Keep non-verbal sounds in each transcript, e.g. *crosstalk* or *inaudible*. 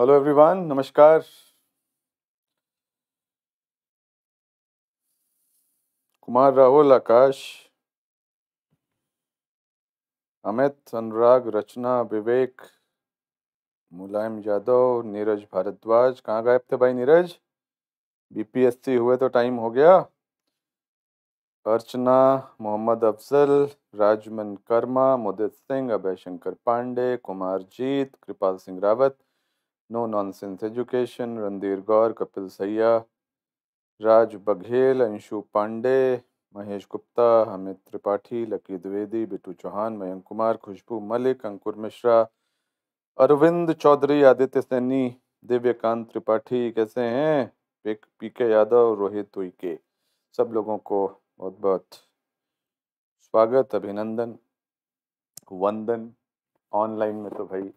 Hello everyone नमस्कार कुमार राहुल आकाश अमित अनुराग रचना विवेक मुलायम यादव नीरज भारद्वाज कहाँ गायब थे भाई नीरज बीपीएससी हुए तो टाइम हो गया Archana Mohammad Afzal Rajman Karma Mudit Singh Abhay Shankar Pandey Kumar Jeet Kripal Singh Rawat no nonsense education Randhir Gaur Kapil Saiya Raj Baghel Anshu Pandey Mahesh Gupta Amit Tripathi Lucky Dwivedi Bittu Chauhan Mayank Kumar Khushboo Malik Ankur Mishra Arvind Chaudhary Aditya Saini Divyakant Tripathi कैसे हैं पी के यादव रोहित तुईके सब लोगों को बहुत बहुत स्वागत अभिनंदन वंदन ऑनलाइन में तो भाई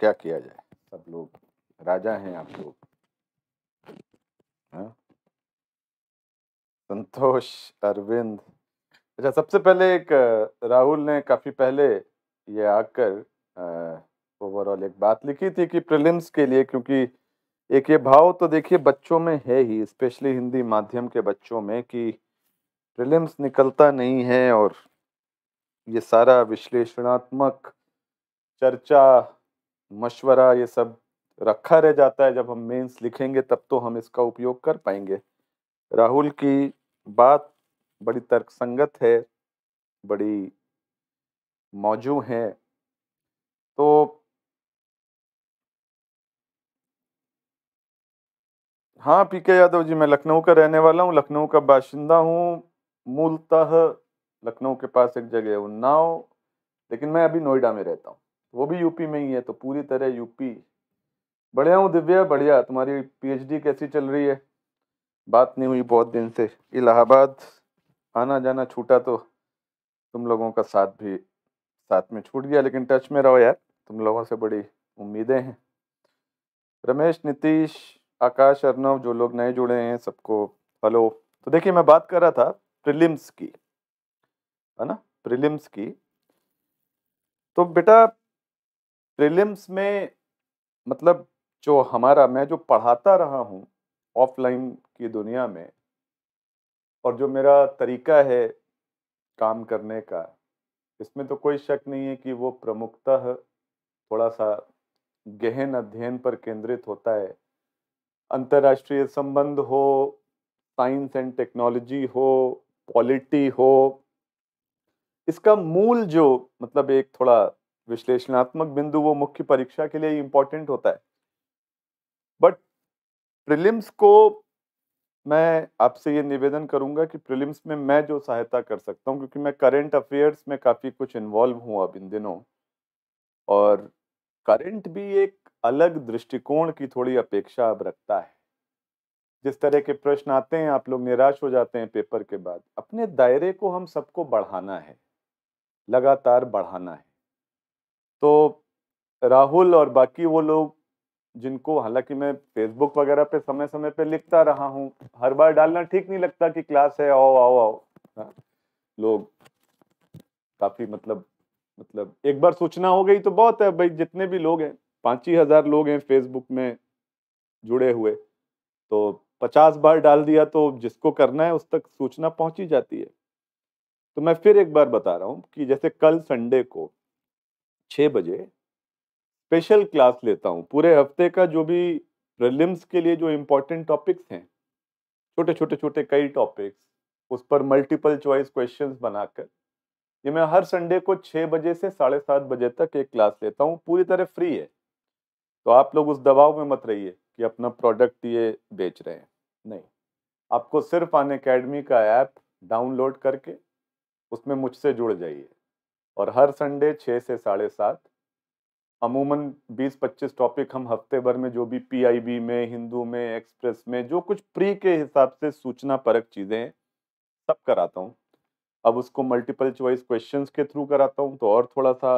क्या किया जाए सब लोग राजा हैं आप लोग हाँ? संतोष अरविंद अच्छा सबसे पहले एक राहुल ने काफ़ी पहले ये आकर ओवरऑल एक बात लिखी थी कि प्रिलिम्स के लिए क्योंकि एक ये भाव तो देखिए बच्चों में है ही स्पेशली हिंदी माध्यम के बच्चों में कि प्रिलिम्स निकलता नहीं है और ये सारा विश्लेषणात्मक चर्चा मशवरा ये सब रखा रह जाता है जब हम मेंस लिखेंगे तब तो हम इसका उपयोग कर पाएंगे राहुल की बात बड़ी तर्कसंगत है बड़ी मौजू है तो हाँ पी के यादव जी मैं लखनऊ का रहने वाला हूँ लखनऊ का बाशिंदा हूँ मूलतः लखनऊ के पास एक जगह है उन्नाव लेकिन मैं अभी नोएडा में रहता हूँ वो भी यूपी में ही है तो पूरी तरह यूपी बढ़िया हूँ दिव्या बढ़िया तुम्हारी पीएचडी कैसी चल रही है बात नहीं हुई बहुत दिन से इलाहाबाद आना जाना छूटा तो तुम लोगों का साथ भी साथ में छूट गया लेकिन टच में रहो यार तुम लोगों से बड़ी उम्मीदें हैं रमेश नीतीश आकाश अर्नव जो लोग नए जुड़े हैं सबको हेलो तो देखिए मैं बात कर रहा था प्रिलिम्स की है ना प्रिलिम्स की तो बेटा प्रिलिम्स में मतलब जो हमारा मैं जो पढ़ाता रहा हूँ ऑफलाइन की दुनिया में और जो मेरा तरीका है काम करने का इसमें तो कोई शक नहीं है कि वो प्रमुखतः थोड़ा सा गहन अध्ययन पर केंद्रित होता है अंतर्राष्ट्रीय संबंध हो साइंस एंड टेक्नोलॉजी हो पॉलिटी हो इसका मूल जो मतलब एक थोड़ा विश्लेषणात्मक बिंदु वो मुख्य परीक्षा के लिए इंपॉर्टेंट होता है बट प्रिलिम्स को मैं आपसे ये निवेदन करूंगा कि प्रिलिम्स में मैं जो सहायता कर सकता हूं क्योंकि मैं करंट अफेयर्स में काफ़ी कुछ इन्वॉल्व हूं अब इन दिनों और करंट भी एक अलग दृष्टिकोण की थोड़ी अपेक्षा अब रखता है जिस तरह के प्रश्न आते हैं आप लोग निराश हो जाते हैं पेपर के बाद अपने दायरे को हम सबको बढ़ाना है लगातार बढ़ाना है तो राहुल और बाकी वो लोग जिनको हालांकि मैं फेसबुक वगैरह पे समय समय पे लिखता रहा हूँ हर बार डालना ठीक नहीं लगता कि क्लास है आओ आओ आओ हाँ। लोग काफी मतलब मतलब एक बार सूचना हो गई तो बहुत है भाई जितने भी लोग हैं पाँच ही हजार लोग हैं फेसबुक में जुड़े हुए तो पचास बार डाल दिया तो जिसको करना है उस तक सूचना पहुंची जाती है तो मैं फिर एक बार बता रहा हूँ कि जैसे कल संडे को छः बजे स्पेशल क्लास लेता हूँ पूरे हफ्ते का जो भी प्रिलिम्स के लिए जो इम्पोर्टेंट टॉपिक्स हैं छोटे छोटे छोटे कई टॉपिक्स उस पर मल्टीपल चॉइस क्वेश्चंस बनाकर ये मैं हर संडे को छः बजे से साढ़े सात बजे तक एक क्लास लेता हूँ पूरी तरह फ्री है तो आप लोग उस दबाव में मत रहिए कि अपना प्रोडक्ट ये बेच रहे हैं नहीं आपको सिर्फ अन अकेडमी का ऐप डाउनलोड करके उसमें मुझसे जुड़ जाइए और हर संडे छः से साढ़े सात अमूमन 20-25 टॉपिक हम हफ्ते भर में जो भी पीआईबी में हिंदू में एक्सप्रेस में जो कुछ प्री के हिसाब से सूचना परक चीज़ें सब कराता हूँ अब उसको मल्टीपल चॉइस क्वेश्चंस के थ्रू कराता हूँ तो और थोड़ा सा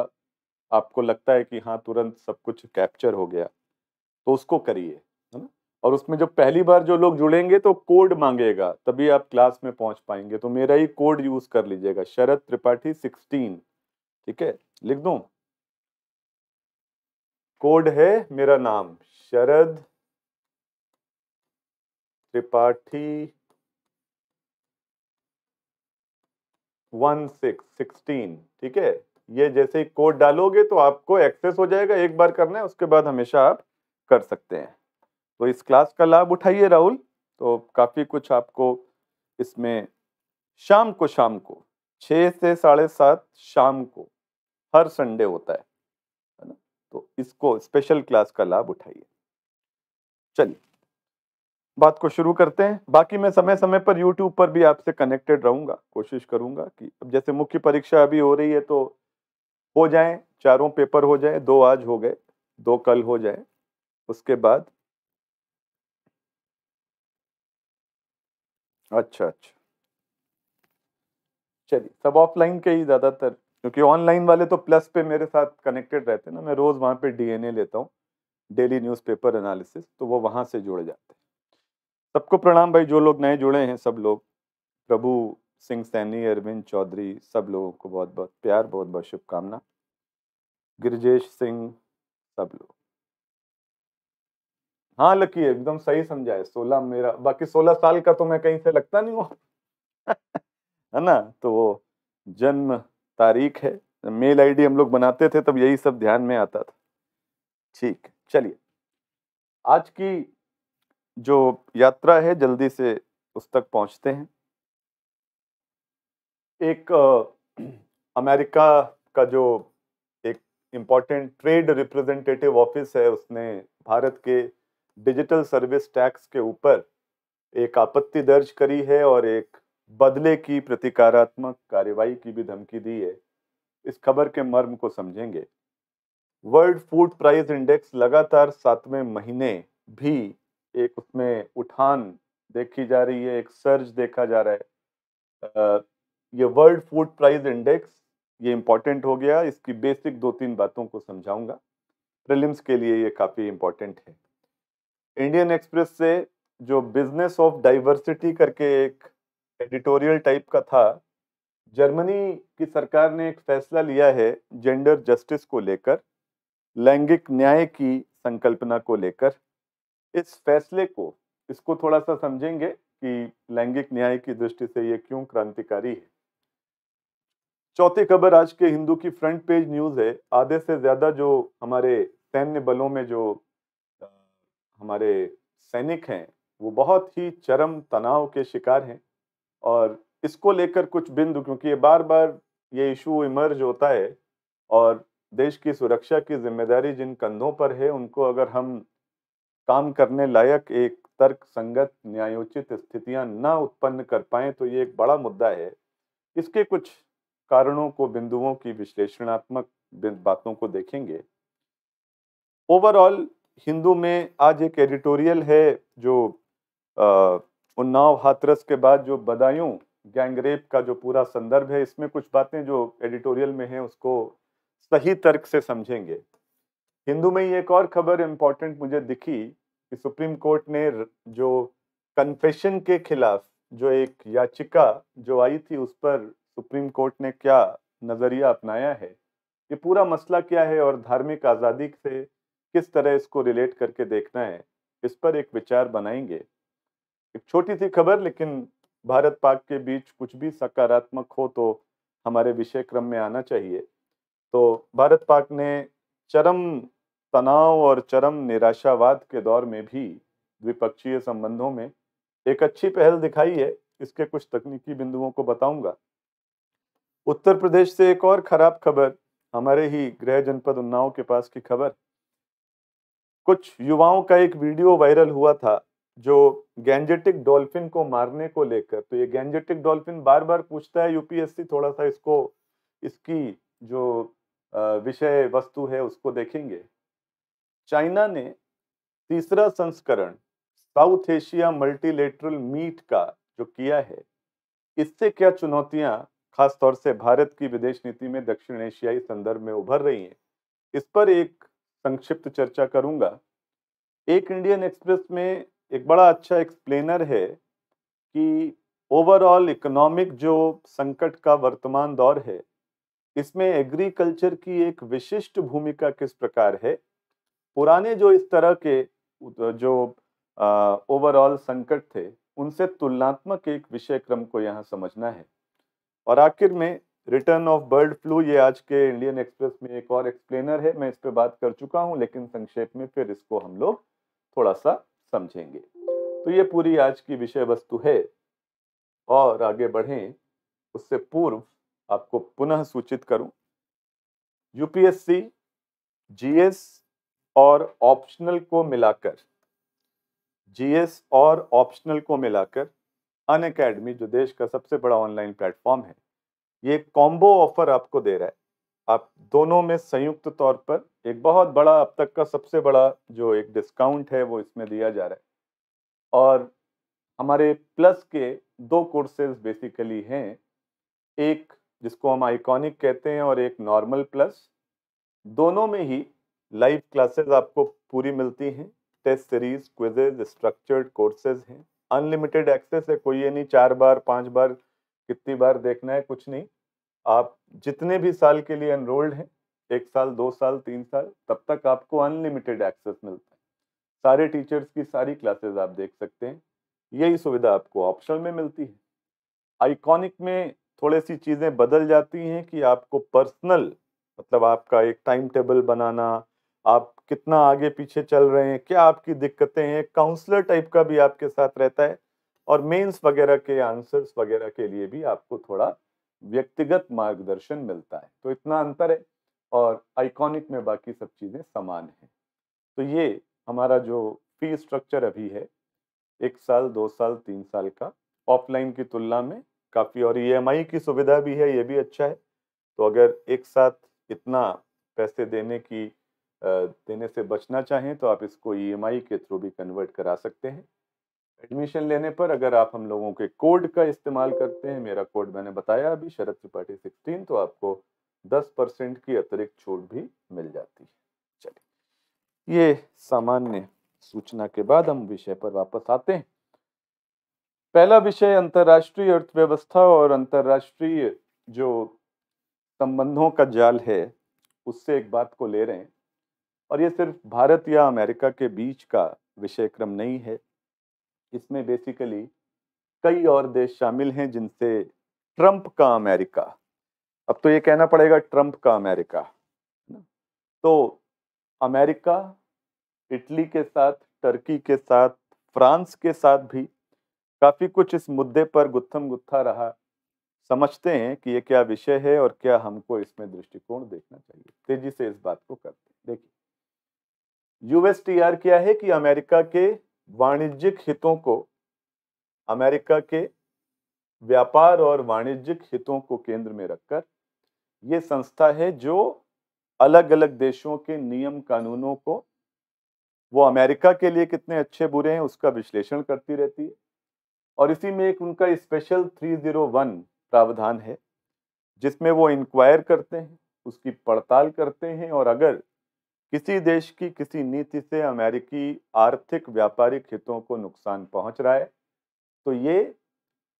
आपको लगता है कि हाँ तुरंत सब कुछ कैप्चर हो गया तो उसको करिए है ना और उसमें जो पहली बार जो लोग जुड़ेंगे तो कोड मांगेगा तभी आप क्लास में पहुंच पाएंगे तो मेरा ही कोड यूज़ कर लीजिएगा शरद त्रिपाठी सिक्सटीन ठीक है लिख दू कोड है मेरा नाम Sharad Tripathi one six sixteen ठीक है ये जैसे ही कोड डालोगे तो आपको एक्सेस हो जाएगा एक बार करना है उसके बाद हमेशा आप कर सकते हैं तो इस क्लास का लाभ उठाइए राहुल तो काफ़ी कुछ आपको इसमें शाम को शाम को छः से साढ़े सात शाम को हर संडे होता है है ना तो इसको स्पेशल क्लास का लाभ उठाइए चलिए बात को शुरू करते हैं बाकी मैं समय समय पर यूट्यूब पर भी आपसे कनेक्टेड रहूंगा कोशिश करूंगा कि अब जैसे मुख्य परीक्षा अभी हो रही है तो हो जाए चारों पेपर हो जाए दो आज हो गए दो कल हो जाए उसके बाद अच्छा अच्छा चलिए सब ऑफलाइन के ही ज़्यादातर क्योंकि ऑनलाइन वाले तो प्लस पे मेरे साथ कनेक्टेड रहते हैं ना मैं रोज़ वहाँ पे डीएनए लेता हूँ डेली न्यूज़पेपर एनालिसिस तो वो वहाँ से जुड़ जाते हैं सबको प्रणाम भाई जो लोग नए जुड़े हैं सब लोग प्रभु सिंह सैनी अरविंद चौधरी सब लोगों को बहुत बहुत प्यार बहुत बहुत शुभकामना गिरजेश सिंह सब लोग हाँ लकी एकदम सही समझाए सोलह मेरा बाकी सोलह साल का तो मैं कहीं से लगता नहीं हूँ *laughs* है ना तो जन्म तारीख है मेल आईडी हम लोग बनाते थे तब यही सब ध्यान में आता था ठीक चलिए आज की जो यात्रा है जल्दी से उस तक पहुंचते हैं एक अमेरिका का जो एक इम्पॉर्टेंट ट्रेड रिप्रेजेंटेटिव ऑफिस है उसने भारत के डिजिटल सर्विस टैक्स के ऊपर एक आपत्ति दर्ज करी है और एक बदले की प्रतिकारात्मक कार्रवाई की भी धमकी दी है इस खबर के मर्म को समझेंगे वर्ल्ड फूड प्राइस इंडेक्स लगातार सातवें महीने भी एक उसमें उठान देखी जा रही है एक सर्ज देखा जा रहा है ये वर्ल्ड फूड प्राइस इंडेक्स ये इम्पॉर्टेंट हो गया इसकी बेसिक दो तीन बातों को समझाऊंगा प्रिलिम्स के लिए ये काफ़ी इम्पोर्टेंट है इंडियन एक्सप्रेस से जो बिजनेस ऑफ डाइवर्सिटी करके एक एडिटोरियल टाइप का था जर्मनी की सरकार ने एक फैसला लिया है जेंडर जस्टिस को लेकर लैंगिक न्याय की संकल्पना को लेकर इस फैसले को इसको थोड़ा सा समझेंगे कि लैंगिक न्याय की दृष्टि से ये क्यों क्रांतिकारी है चौथी खबर आज के हिंदू की फ्रंट पेज न्यूज़ है आधे से ज़्यादा जो हमारे सैन्य बलों में जो हमारे सैनिक हैं वो बहुत ही चरम तनाव के शिकार हैं और इसको लेकर कुछ बिंदु क्योंकि ये बार बार ये इशू इमर्ज होता है और देश की सुरक्षा की जिम्मेदारी जिन कंधों पर है उनको अगर हम काम करने लायक एक तर्क संगत न्यायोचित स्थितियां ना उत्पन्न कर पाएँ तो ये एक बड़ा मुद्दा है इसके कुछ कारणों को बिंदुओं की विश्लेषणात्मक बातों को देखेंगे ओवरऑल हिंदू में आज एक एडिटोरियल है जो आ, उन्नाव हाथरस के बाद जो बदायूं गैंगरेप का जो पूरा संदर्भ है इसमें कुछ बातें जो एडिटोरियल में हैं उसको सही तर्क से समझेंगे हिंदू में एक और खबर इम्पोर्टेंट मुझे दिखी कि सुप्रीम कोर्ट ने जो कन्फेशन के खिलाफ जो एक याचिका जो आई थी उस पर सुप्रीम कोर्ट ने क्या नज़रिया अपनाया है ये पूरा मसला क्या है और धार्मिक आज़ादी से किस तरह इसको रिलेट करके देखना है इस पर एक विचार बनाएंगे एक छोटी सी खबर लेकिन भारत पाक के बीच कुछ भी सकारात्मक हो तो हमारे विषय क्रम में आना चाहिए तो भारत पाक ने चरम तनाव और चरम निराशावाद के दौर में भी द्विपक्षीय संबंधों में एक अच्छी पहल दिखाई है इसके कुछ तकनीकी बिंदुओं को बताऊंगा उत्तर प्रदेश से एक और खराब खबर हमारे ही गृह जनपद उन्नाव के पास की खबर कुछ युवाओं का एक वीडियो वायरल हुआ था जो गैंजेटिक डॉल्फिन को मारने को लेकर तो ये गैंजेटिक डॉल्फिन बार बार पूछता है यूपीएससी थोड़ा सा इसको इसकी जो विषय वस्तु है उसको देखेंगे चाइना ने तीसरा संस्करण साउथ एशिया मल्टीलेटरल मीट का जो किया है इससे क्या चुनौतियां खासतौर से भारत की विदेश नीति में दक्षिण एशियाई संदर्भ में उभर रही हैं इस पर एक संक्षिप्त चर्चा करूंगा एक इंडियन एक्सप्रेस में एक बड़ा अच्छा एक्सप्लेनर है कि ओवरऑल इकोनॉमिक जो संकट का वर्तमान दौर है इसमें एग्रीकल्चर की एक विशिष्ट भूमिका किस प्रकार है पुराने जो इस तरह के जो ओवरऑल संकट थे उनसे तुलनात्मक एक विषय क्रम को यहाँ समझना है और आखिर में रिटर्न ऑफ बर्ड फ्लू ये आज के इंडियन एक्सप्रेस में एक और एक्सप्लेनर है मैं इस पर बात कर चुका हूँ लेकिन संक्षेप में फिर इसको हम लोग थोड़ा सा समझेंगे तो ये पूरी आज की विषय वस्तु है और आगे बढ़ें उससे पूर्व आपको पुनः सूचित करूं यूपीएससी जीएस और ऑप्शनल को मिलाकर जीएस और ऑप्शनल को मिलाकर अन अकेडमी जो देश का सबसे बड़ा ऑनलाइन प्लेटफॉर्म है ये कॉम्बो ऑफर आपको दे रहा है आप दोनों में संयुक्त तौर पर एक बहुत बड़ा अब तक का सबसे बड़ा जो एक डिस्काउंट है वो इसमें दिया जा रहा है और हमारे प्लस के दो कोर्सेज बेसिकली हैं एक जिसको हम आइकॉनिक कहते हैं और एक नॉर्मल प्लस दोनों में ही लाइव क्लासेस आपको पूरी मिलती हैं test series quizzes structured courses हैं अनलिमिटेड एक्सेस है कोई ये नहीं चार बार पांच बार कितनी बार देखना है कुछ नहीं आप जितने भी साल के लिए एनरोल्ड हैं एक साल दो साल तीन साल तब तक आपको अनलिमिटेड एक्सेस मिलता है सारे टीचर्स की सारी क्लासेस आप देख सकते हैं यही सुविधा आपको ऑप्शनल में मिलती है आइकॉनिक में थोड़ी सी चीज़ें बदल जाती हैं कि आपको पर्सनल मतलब आपका एक टाइम टेबल बनाना आप कितना आगे पीछे चल रहे हैं क्या आपकी दिक्कतें हैं काउंसलर टाइप का भी आपके साथ रहता है और मेंस वगैरह के आंसर्स वगैरह के लिए भी आपको थोड़ा व्यक्तिगत मार्गदर्शन मिलता है तो इतना अंतर है और आइकॉनिक में बाकी सब चीज़ें समान हैं तो ये हमारा जो फी स्ट्रक्चर अभी है एक साल दो साल तीन साल का ऑफलाइन की तुलना में काफ़ी और ई e की सुविधा भी है ये भी अच्छा है तो अगर एक साथ इतना पैसे देने की देने से बचना चाहें तो आप इसको ई e के थ्रू भी कन्वर्ट करा सकते हैं एडमिशन लेने पर अगर आप हम लोगों के कोड का इस्तेमाल करते हैं मेरा कोड मैंने बताया अभी शरद त्रिपाठी सिक्सटीन तो आपको दस परसेंट की अतिरिक्त छूट भी मिल जाती है चलिए ये सामान्य सूचना के बाद हम विषय पर वापस आते हैं पहला विषय अंतर्राष्ट्रीय अर्थव्यवस्था और अंतर्राष्ट्रीय जो संबंधों का जाल है उससे एक बात को ले रहे हैं और ये सिर्फ भारत या अमेरिका के बीच का विषय क्रम नहीं है इसमें बेसिकली कई और देश शामिल हैं जिनसे ट्रंप का अमेरिका अब तो ये कहना पड़ेगा ट्रंप का अमेरिका तो अमेरिका इटली के साथ टर्की के साथ फ्रांस के साथ भी काफ़ी कुछ इस मुद्दे पर गुत्थम गुत्था रहा समझते हैं कि ये क्या विषय है और क्या हमको इसमें दृष्टिकोण देखना चाहिए तेजी से इस बात को करते हैं देखिए यूएसटीआर क्या है कि अमेरिका के वाणिज्यिक हितों को अमेरिका के व्यापार और वाणिज्यिक हितों को केंद्र में रखकर ये संस्था है जो अलग अलग देशों के नियम कानूनों को वो अमेरिका के लिए कितने अच्छे बुरे हैं उसका विश्लेषण करती रहती है और इसी में एक उनका स्पेशल 301 प्रावधान है जिसमें वो इंक्वायर करते हैं उसकी पड़ताल करते हैं और अगर किसी देश की किसी नीति से अमेरिकी आर्थिक व्यापारिक हितों को नुकसान पहुंच रहा है तो ये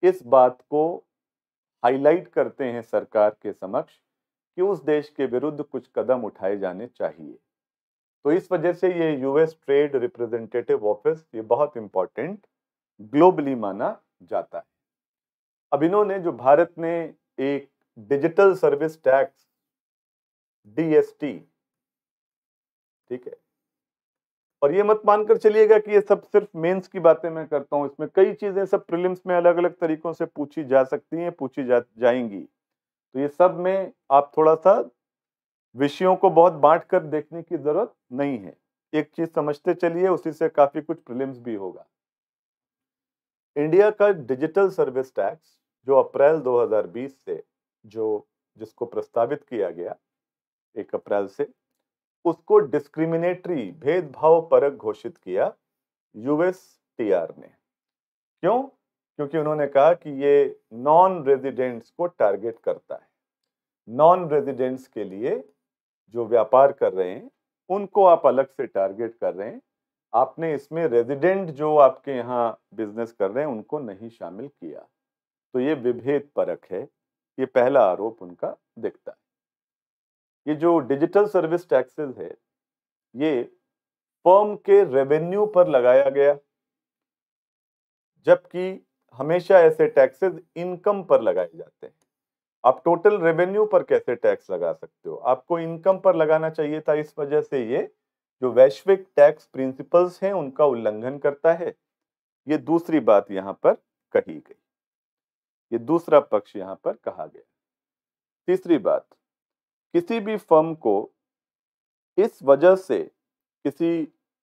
इस बात को हाईलाइट करते हैं सरकार के समक्ष कि उस देश के विरुद्ध कुछ कदम उठाए जाने चाहिए तो इस वजह से ये यूएस ट्रेड रिप्रेजेंटेटिव ऑफिस ये बहुत इम्पोर्टेंट ग्लोबली माना जाता है अब इन्होंने जो भारत ने एक डिजिटल सर्विस टैक्स डीएसटी ठीक है और ये मत मानकर चलिएगा कि ये सब सिर्फ मेंस की बातें मैं करता हूँ इसमें कई चीज़ें सब प्रिलिम्स में अलग अलग तरीकों से पूछी जा सकती हैं पूछी जा जाएंगी तो ये सब में आप थोड़ा सा विषयों को बहुत बांट कर देखने की ज़रूरत नहीं है एक चीज़ समझते चलिए उसी से काफ़ी कुछ प्रिलिम्स भी होगा इंडिया का डिजिटल सर्विस टैक्स जो अप्रैल दो से जो जिसको प्रस्तावित किया गया एक अप्रैल से उसको डिस्क्रिमिनेटरी भेदभाव परक घोषित किया आर ने क्यों क्योंकि उन्होंने कहा कि ये नॉन रेजिडेंट्स को टारगेट करता है नॉन रेजिडेंट्स के लिए जो व्यापार कर रहे हैं उनको आप अलग से टारगेट कर रहे हैं आपने इसमें रेजिडेंट जो आपके यहाँ बिजनेस कर रहे हैं उनको नहीं शामिल किया तो ये विभेद परक है ये पहला आरोप उनका दिखता है ये जो डिजिटल सर्विस टैक्सेस है ये फर्म के रेवेन्यू पर लगाया गया जबकि हमेशा ऐसे टैक्सेस इनकम पर लगाए जाते हैं आप टोटल रेवेन्यू पर कैसे टैक्स लगा सकते हो आपको इनकम पर लगाना चाहिए था इस वजह से ये जो वैश्विक टैक्स प्रिंसिपल्स हैं उनका उल्लंघन करता है ये दूसरी बात यहाँ पर कही गई ये दूसरा पक्ष यहाँ पर कहा गया तीसरी बात किसी भी फर्म को इस वजह से किसी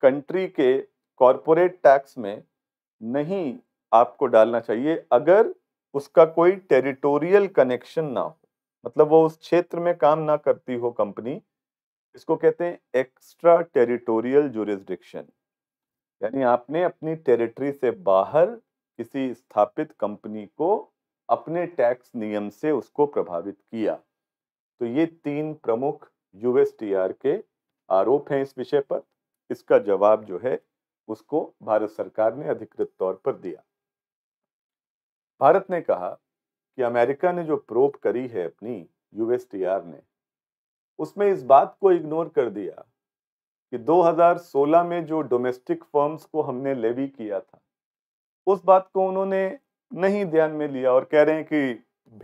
कंट्री के कॉरपोरेट टैक्स में नहीं आपको डालना चाहिए अगर उसका कोई टेरिटोरियल कनेक्शन ना हो मतलब वो उस क्षेत्र में काम ना करती हो कंपनी इसको कहते हैं एक्स्ट्रा टेरिटोरियल जुरिस्डिक्शन यानी आपने अपनी टेरिटरी से बाहर किसी स्थापित कंपनी को अपने टैक्स नियम से उसको प्रभावित किया तो ये तीन प्रमुख यूएसटीआर के आरोप हैं इस विषय पर इसका जवाब जो है उसको भारत सरकार ने अधिकृत तौर पर दिया भारत ने कहा कि अमेरिका ने जो प्रोप करी है अपनी यूएसटीआर ने उसमें इस बात को इग्नोर कर दिया कि 2016 में जो डोमेस्टिक फर्म्स को हमने लेवी किया था उस बात को उन्होंने नहीं ध्यान में लिया और कह रहे हैं कि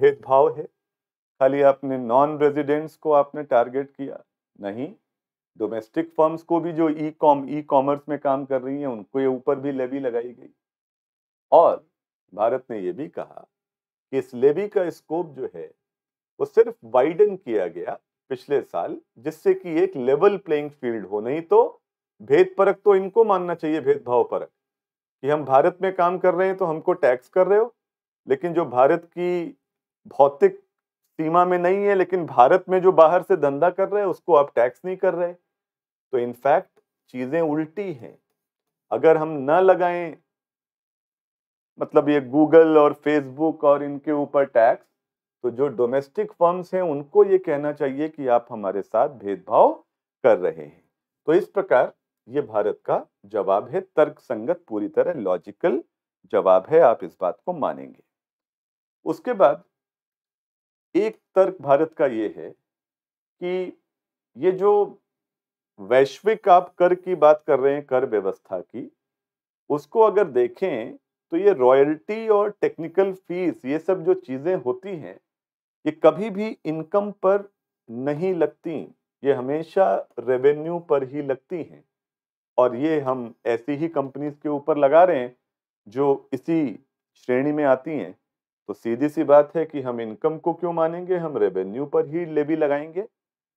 भेदभाव है खाली आपने नॉन रेजिडेंट्स को आपने टारगेट किया नहीं डोमेस्टिक फर्म्स को भी जो ई कॉम ई कॉमर्स में काम कर रही हैं उनको ये ऊपर भी लेवी लगाई गई और भारत ने ये भी कहा कि इस लेवी का स्कोप जो है वो सिर्फ वाइडन किया गया पिछले साल जिससे कि एक लेवल प्लेइंग फील्ड हो नहीं तो भेद परक तो इनको मानना चाहिए भेदभाव परक कि हम भारत में काम कर रहे हैं तो हमको टैक्स कर रहे हो लेकिन जो भारत की भौतिक सीमा में नहीं है लेकिन भारत में जो बाहर से धंधा कर रहे हैं उसको आप टैक्स नहीं कर रहे तो इनफैक्ट चीजें उल्टी हैं अगर हम न लगाएं मतलब ये गूगल और फेसबुक और इनके ऊपर टैक्स तो जो डोमेस्टिक फर्म्स हैं उनको ये कहना चाहिए कि आप हमारे साथ भेदभाव कर रहे हैं तो इस प्रकार ये भारत का जवाब है तर्क संगत पूरी तरह लॉजिकल जवाब है आप इस बात को मानेंगे उसके बाद एक तर्क भारत का ये है कि ये जो वैश्विक आप कर की बात कर रहे हैं कर व्यवस्था की उसको अगर देखें तो ये रॉयल्टी और टेक्निकल फीस ये सब जो चीज़ें होती हैं ये कभी भी इनकम पर नहीं लगती ये हमेशा रेवेन्यू पर ही लगती हैं और ये हम ऐसी ही कंपनीज के ऊपर लगा रहे हैं जो इसी श्रेणी में आती हैं तो सीधी सी बात है कि हम इनकम को क्यों मानेंगे हम रेवेन्यू पर ही लेवी लगाएंगे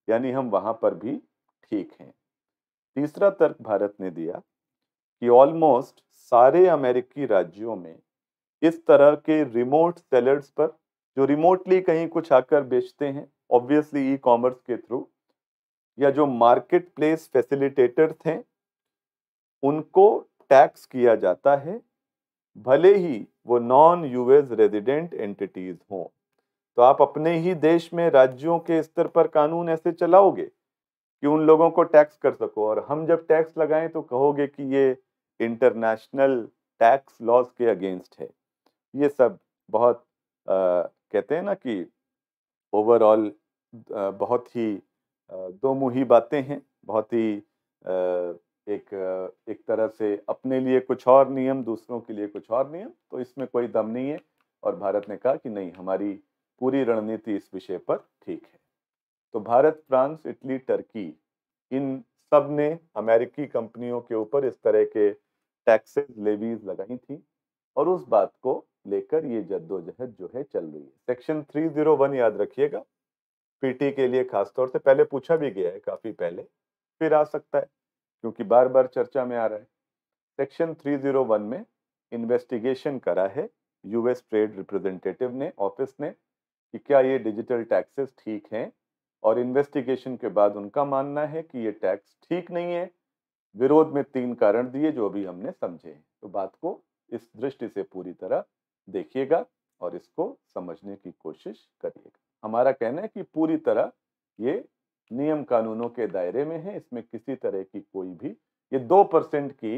यानी हम वहां पर भी ठीक हैं तीसरा तर्क भारत ने दिया कि ऑलमोस्ट सारे अमेरिकी राज्यों में इस तरह के रिमोट सेलर्स पर जो रिमोटली कहीं कुछ आकर बेचते हैं ऑब्वियसली ई कॉमर्स के थ्रू या जो मार्केट प्लेस फैसिलिटेटर थे उनको टैक्स किया जाता है भले ही वो नॉन यूएस रेजिडेंट एंटिटीज हों तो आप अपने ही देश में राज्यों के स्तर पर कानून ऐसे चलाओगे कि उन लोगों को टैक्स कर सको और हम जब टैक्स लगाएं तो कहोगे कि ये इंटरनेशनल टैक्स लॉज के अगेंस्ट है ये सब बहुत आ, कहते हैं ना कि ओवरऑल बहुत ही दो मुही बातें हैं बहुत ही आ, एक एक तरह से अपने लिए कुछ और नियम दूसरों के लिए कुछ और नियम तो इसमें कोई दम नहीं है और भारत ने कहा कि नहीं हमारी पूरी रणनीति इस विषय पर ठीक है तो भारत फ्रांस इटली टर्की इन सब ने अमेरिकी कंपनियों के ऊपर इस तरह के टैक्सेस लेवीज लगाई थी और उस बात को लेकर ये जद्दोजहद जो है चल रही है सेक्शन 301 याद रखिएगा पीटी के लिए खासतौर से पहले पूछा भी गया है काफ़ी पहले फिर आ सकता है क्योंकि बार बार चर्चा में आ रहा है सेक्शन 301 में इन्वेस्टिगेशन करा है यूएस ट्रेड रिप्रेजेंटेटिव ने ऑफिस ने कि क्या ये डिजिटल टैक्सेस ठीक हैं और इन्वेस्टिगेशन के बाद उनका मानना है कि ये टैक्स ठीक नहीं है विरोध में तीन कारण दिए जो अभी हमने समझे तो बात को इस दृष्टि से पूरी तरह देखिएगा और इसको समझने की कोशिश करिएगा हमारा कहना है कि पूरी तरह ये नियम कानूनों के दायरे में है इसमें किसी तरह की कोई भी ये दो परसेंट की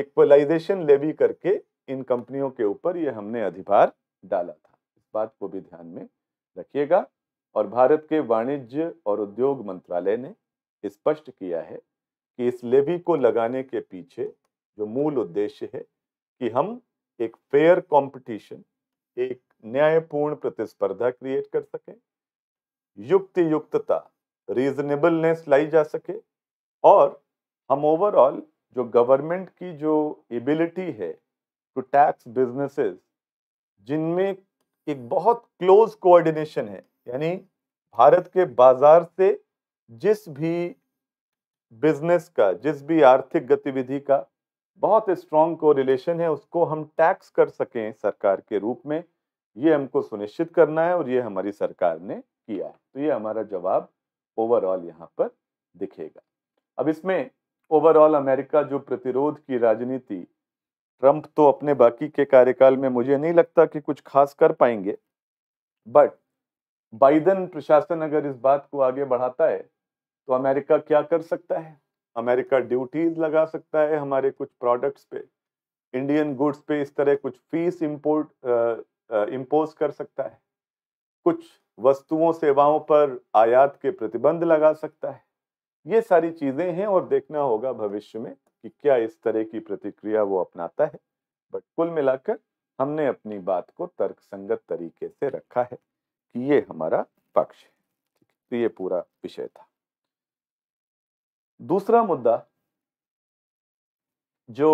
इक्वलाइजेशन लेवी करके इन कंपनियों के ऊपर ये हमने अधिभार डाला था इस बात को भी ध्यान में रखिएगा और भारत के वाणिज्य और उद्योग मंत्रालय ने स्पष्ट किया है कि इस लेवी को लगाने के पीछे जो मूल उद्देश्य है कि हम एक फेयर कंपटीशन, एक न्यायपूर्ण प्रतिस्पर्धा क्रिएट कर सकें युक्ति युक्तता रीजनेबलनेस लाई जा सके और हम ओवरऑल जो गवर्नमेंट की जो एबिलिटी है टू टैक्स बिजनेसेस जिनमें एक बहुत क्लोज कोऑर्डिनेशन है यानी भारत के बाजार से जिस भी बिजनेस का जिस भी आर्थिक गतिविधि का बहुत स्ट्रॉन्ग को रिलेशन है उसको हम टैक्स कर सकें सरकार के रूप में ये हमको सुनिश्चित करना है और ये हमारी सरकार ने किया है तो ये हमारा जवाब ओवरऑल यहाँ पर दिखेगा अब इसमें ओवरऑल अमेरिका जो प्रतिरोध की राजनीति ट्रंप तो अपने बाकी के कार्यकाल में मुझे नहीं लगता कि कुछ खास कर पाएंगे बट बाइडन प्रशासन अगर इस बात को आगे बढ़ाता है तो अमेरिका क्या कर सकता है अमेरिका ड्यूटीज लगा सकता है हमारे कुछ प्रोडक्ट्स पे इंडियन गुड्स पे इस तरह कुछ फीस इम्पोर्ट इम्पोज कर सकता है कुछ वस्तुओं सेवाओं पर आयात के प्रतिबंध लगा सकता है ये सारी चीजें हैं और देखना होगा भविष्य में कि क्या इस तरह की प्रतिक्रिया वो अपनाता है बट कुल मिलाकर हमने अपनी बात को तर्कसंगत तरीके से रखा है कि ये हमारा पक्ष है तो ये पूरा विषय था दूसरा मुद्दा जो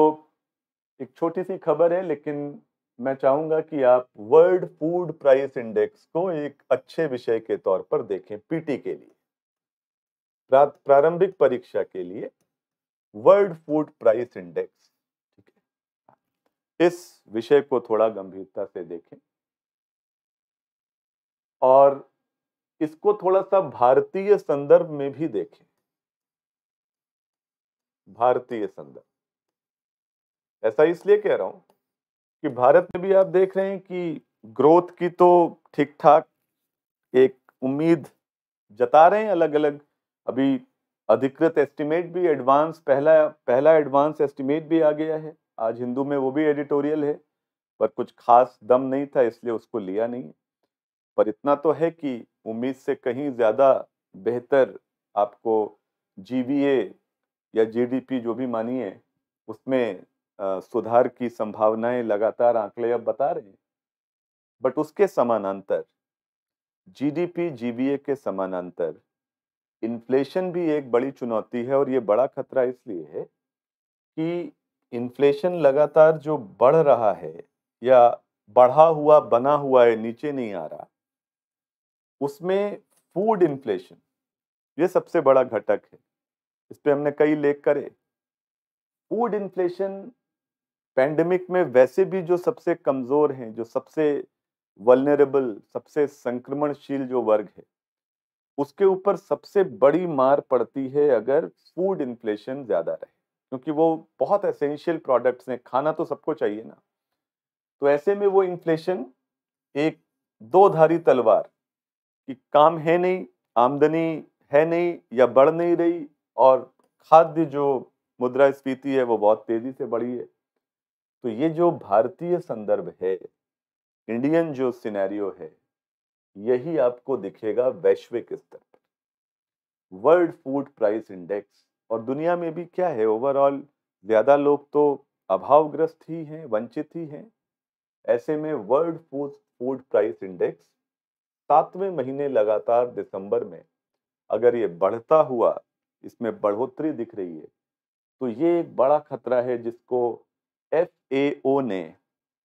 एक छोटी सी खबर है लेकिन मैं चाहूंगा कि आप वर्ल्ड फूड प्राइस इंडेक्स को एक अच्छे विषय के तौर पर देखें पीटी के लिए प्रारंभिक परीक्षा के लिए वर्ल्ड फूड प्राइस इंडेक्स ठीक है इस विषय को थोड़ा गंभीरता से देखें और इसको थोड़ा सा भारतीय संदर्भ में भी देखें भारतीय संदर्भ ऐसा इसलिए कह रहा हूं कि भारत में भी आप देख रहे हैं कि ग्रोथ की तो ठीक ठाक एक उम्मीद जता रहे हैं अलग अलग अभी अधिकृत एस्टिमेट भी एडवांस पहला पहला एडवांस एस्टिमेट भी आ गया है आज हिंदू में वो भी एडिटोरियल है पर कुछ खास दम नहीं था इसलिए उसको लिया नहीं पर इतना तो है कि उम्मीद से कहीं ज़्यादा बेहतर आपको जी या जीडीपी जो भी मानिए उसमें सुधार की संभावनाएं लगातार आंकड़े अब बता रहे हैं बट उसके समानांतर जीडीपी जीबीए के समानांतर इन्फ्लेशन भी एक बड़ी चुनौती है और ये बड़ा खतरा इसलिए है कि इन्फ्लेशन लगातार जो बढ़ रहा है या बढ़ा हुआ बना हुआ है नीचे नहीं आ रहा उसमें फूड इन्फ्लेशन ये सबसे बड़ा घटक है इस पर हमने कई लेख करे फूड इन्फ्लेशन पैंडमिक में वैसे भी जो सबसे कमज़ोर हैं जो सबसे वलनरेबल सबसे संक्रमणशील जो वर्ग है उसके ऊपर सबसे बड़ी मार पड़ती है अगर फूड इन्फ्लेशन ज़्यादा रहे क्योंकि वो बहुत एसेंशियल प्रोडक्ट्स हैं खाना तो सबको चाहिए ना तो ऐसे में वो इन्फ्लेशन एक दो धारी तलवार कि काम है नहीं आमदनी है नहीं या बढ़ नहीं रही और खाद्य जो मुद्रा स्फीति है वो बहुत तेज़ी से बढ़ी है तो ये जो भारतीय संदर्भ है इंडियन जो सिनेरियो है यही आपको दिखेगा वैश्विक स्तर पर वर्ल्ड फूड प्राइस इंडेक्स और दुनिया में भी क्या है ओवरऑल ज़्यादा लोग तो अभावग्रस्त ही हैं वंचित ही हैं ऐसे में world food food price index सातवें महीने लगातार दिसंबर में अगर ये बढ़ता हुआ इसमें बढ़ोतरी दिख रही है तो ये एक बड़ा खतरा है जिसको ए ओ ने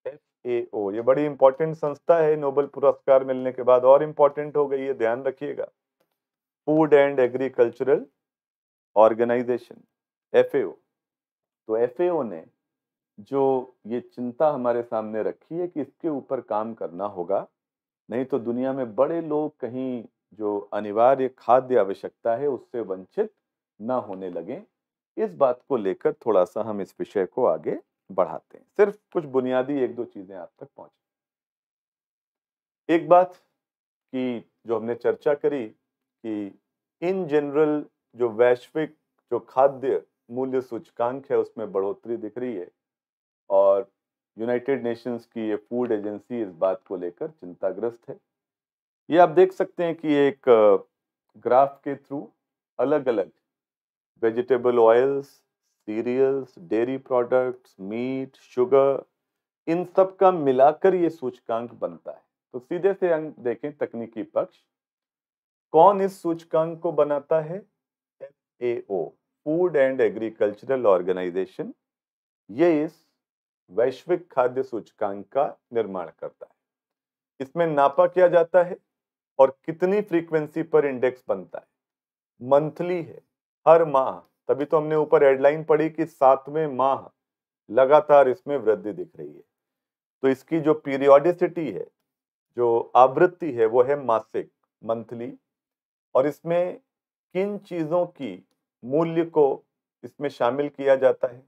एफ ए ओ ये बड़ी इंपॉर्टेंट संस्था है नोबल पुरस्कार मिलने के बाद और इंपॉर्टेंट हो गई है ध्यान रखिएगा food and agricultural organisation F तो एफ ने जो ये चिंता हमारे सामने रखी है कि इसके ऊपर काम करना होगा नहीं तो दुनिया में बड़े लोग कहीं जो अनिवार्य खाद्य आवश्यकता है उससे वंचित ना होने लगें इस बात को लेकर थोड़ा सा हम इस विषय को आगे बढ़ाते हैं सिर्फ कुछ बुनियादी एक दो चीज़ें आप तक पहुंच एक बात कि जो हमने चर्चा करी कि इन जनरल जो वैश्विक जो खाद्य मूल्य सूचकांक है उसमें बढ़ोतरी दिख रही है और यूनाइटेड नेशंस की ये फूड एजेंसी इस बात को लेकर चिंताग्रस्त है ये आप देख सकते हैं कि एक ग्राफ के थ्रू अलग अलग vegetable oils cereals dairy products meat sugar इन सब का मिलाकर ये सूचकांक बनता है तो सीधे से हम देखें तकनीकी पक्ष कौन इस सूचकांक को बनाता है F A O food and agricultural organisation ये इस वैश्विक खाद्य सूचकांक का निर्माण करता है इसमें नापा किया जाता है और कितनी फ्रीक्वेंसी पर इंडेक्स बनता है मंथली है हर माह तभी तो हमने ऊपर हेडलाइन पढ़ी कि सातवें माह लगातार इसमें वृद्धि दिख रही है तो इसकी जो पीरियोडिसिटी है जो आवृत्ति है वो है मासिक मंथली और इसमें किन चीज़ों की मूल्य को इसमें शामिल किया जाता है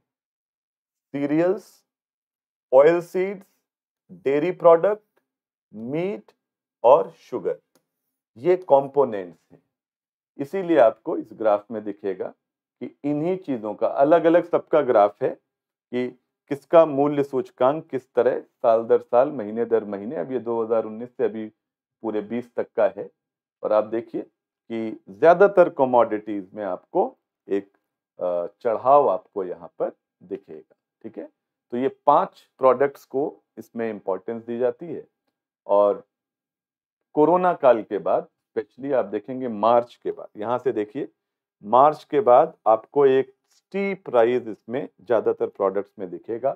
cereals oil seeds dairy product meat और शुगर ये कंपोनेंट्स हैं इसीलिए आपको इस ग्राफ में दिखेगा कि इन्हीं चीज़ों का अलग अलग सबका ग्राफ है कि किसका मूल्य सूचकांक किस तरह साल दर साल महीने दर महीने अब ये 2019 से अभी पूरे 20 तक का है और आप देखिए कि ज़्यादातर कमोडिटीज़ में आपको एक चढ़ाव आपको यहाँ पर दिखेगा ठीक है तो ये पांच प्रोडक्ट्स को इसमें इम्पोर्टेंस दी जाती है और कोरोना काल के बाद स्पेशली आप देखेंगे मार्च के बाद यहाँ से देखिए मार्च के बाद आपको एक स्टीप राइज इसमें ज़्यादातर प्रोडक्ट्स में दिखेगा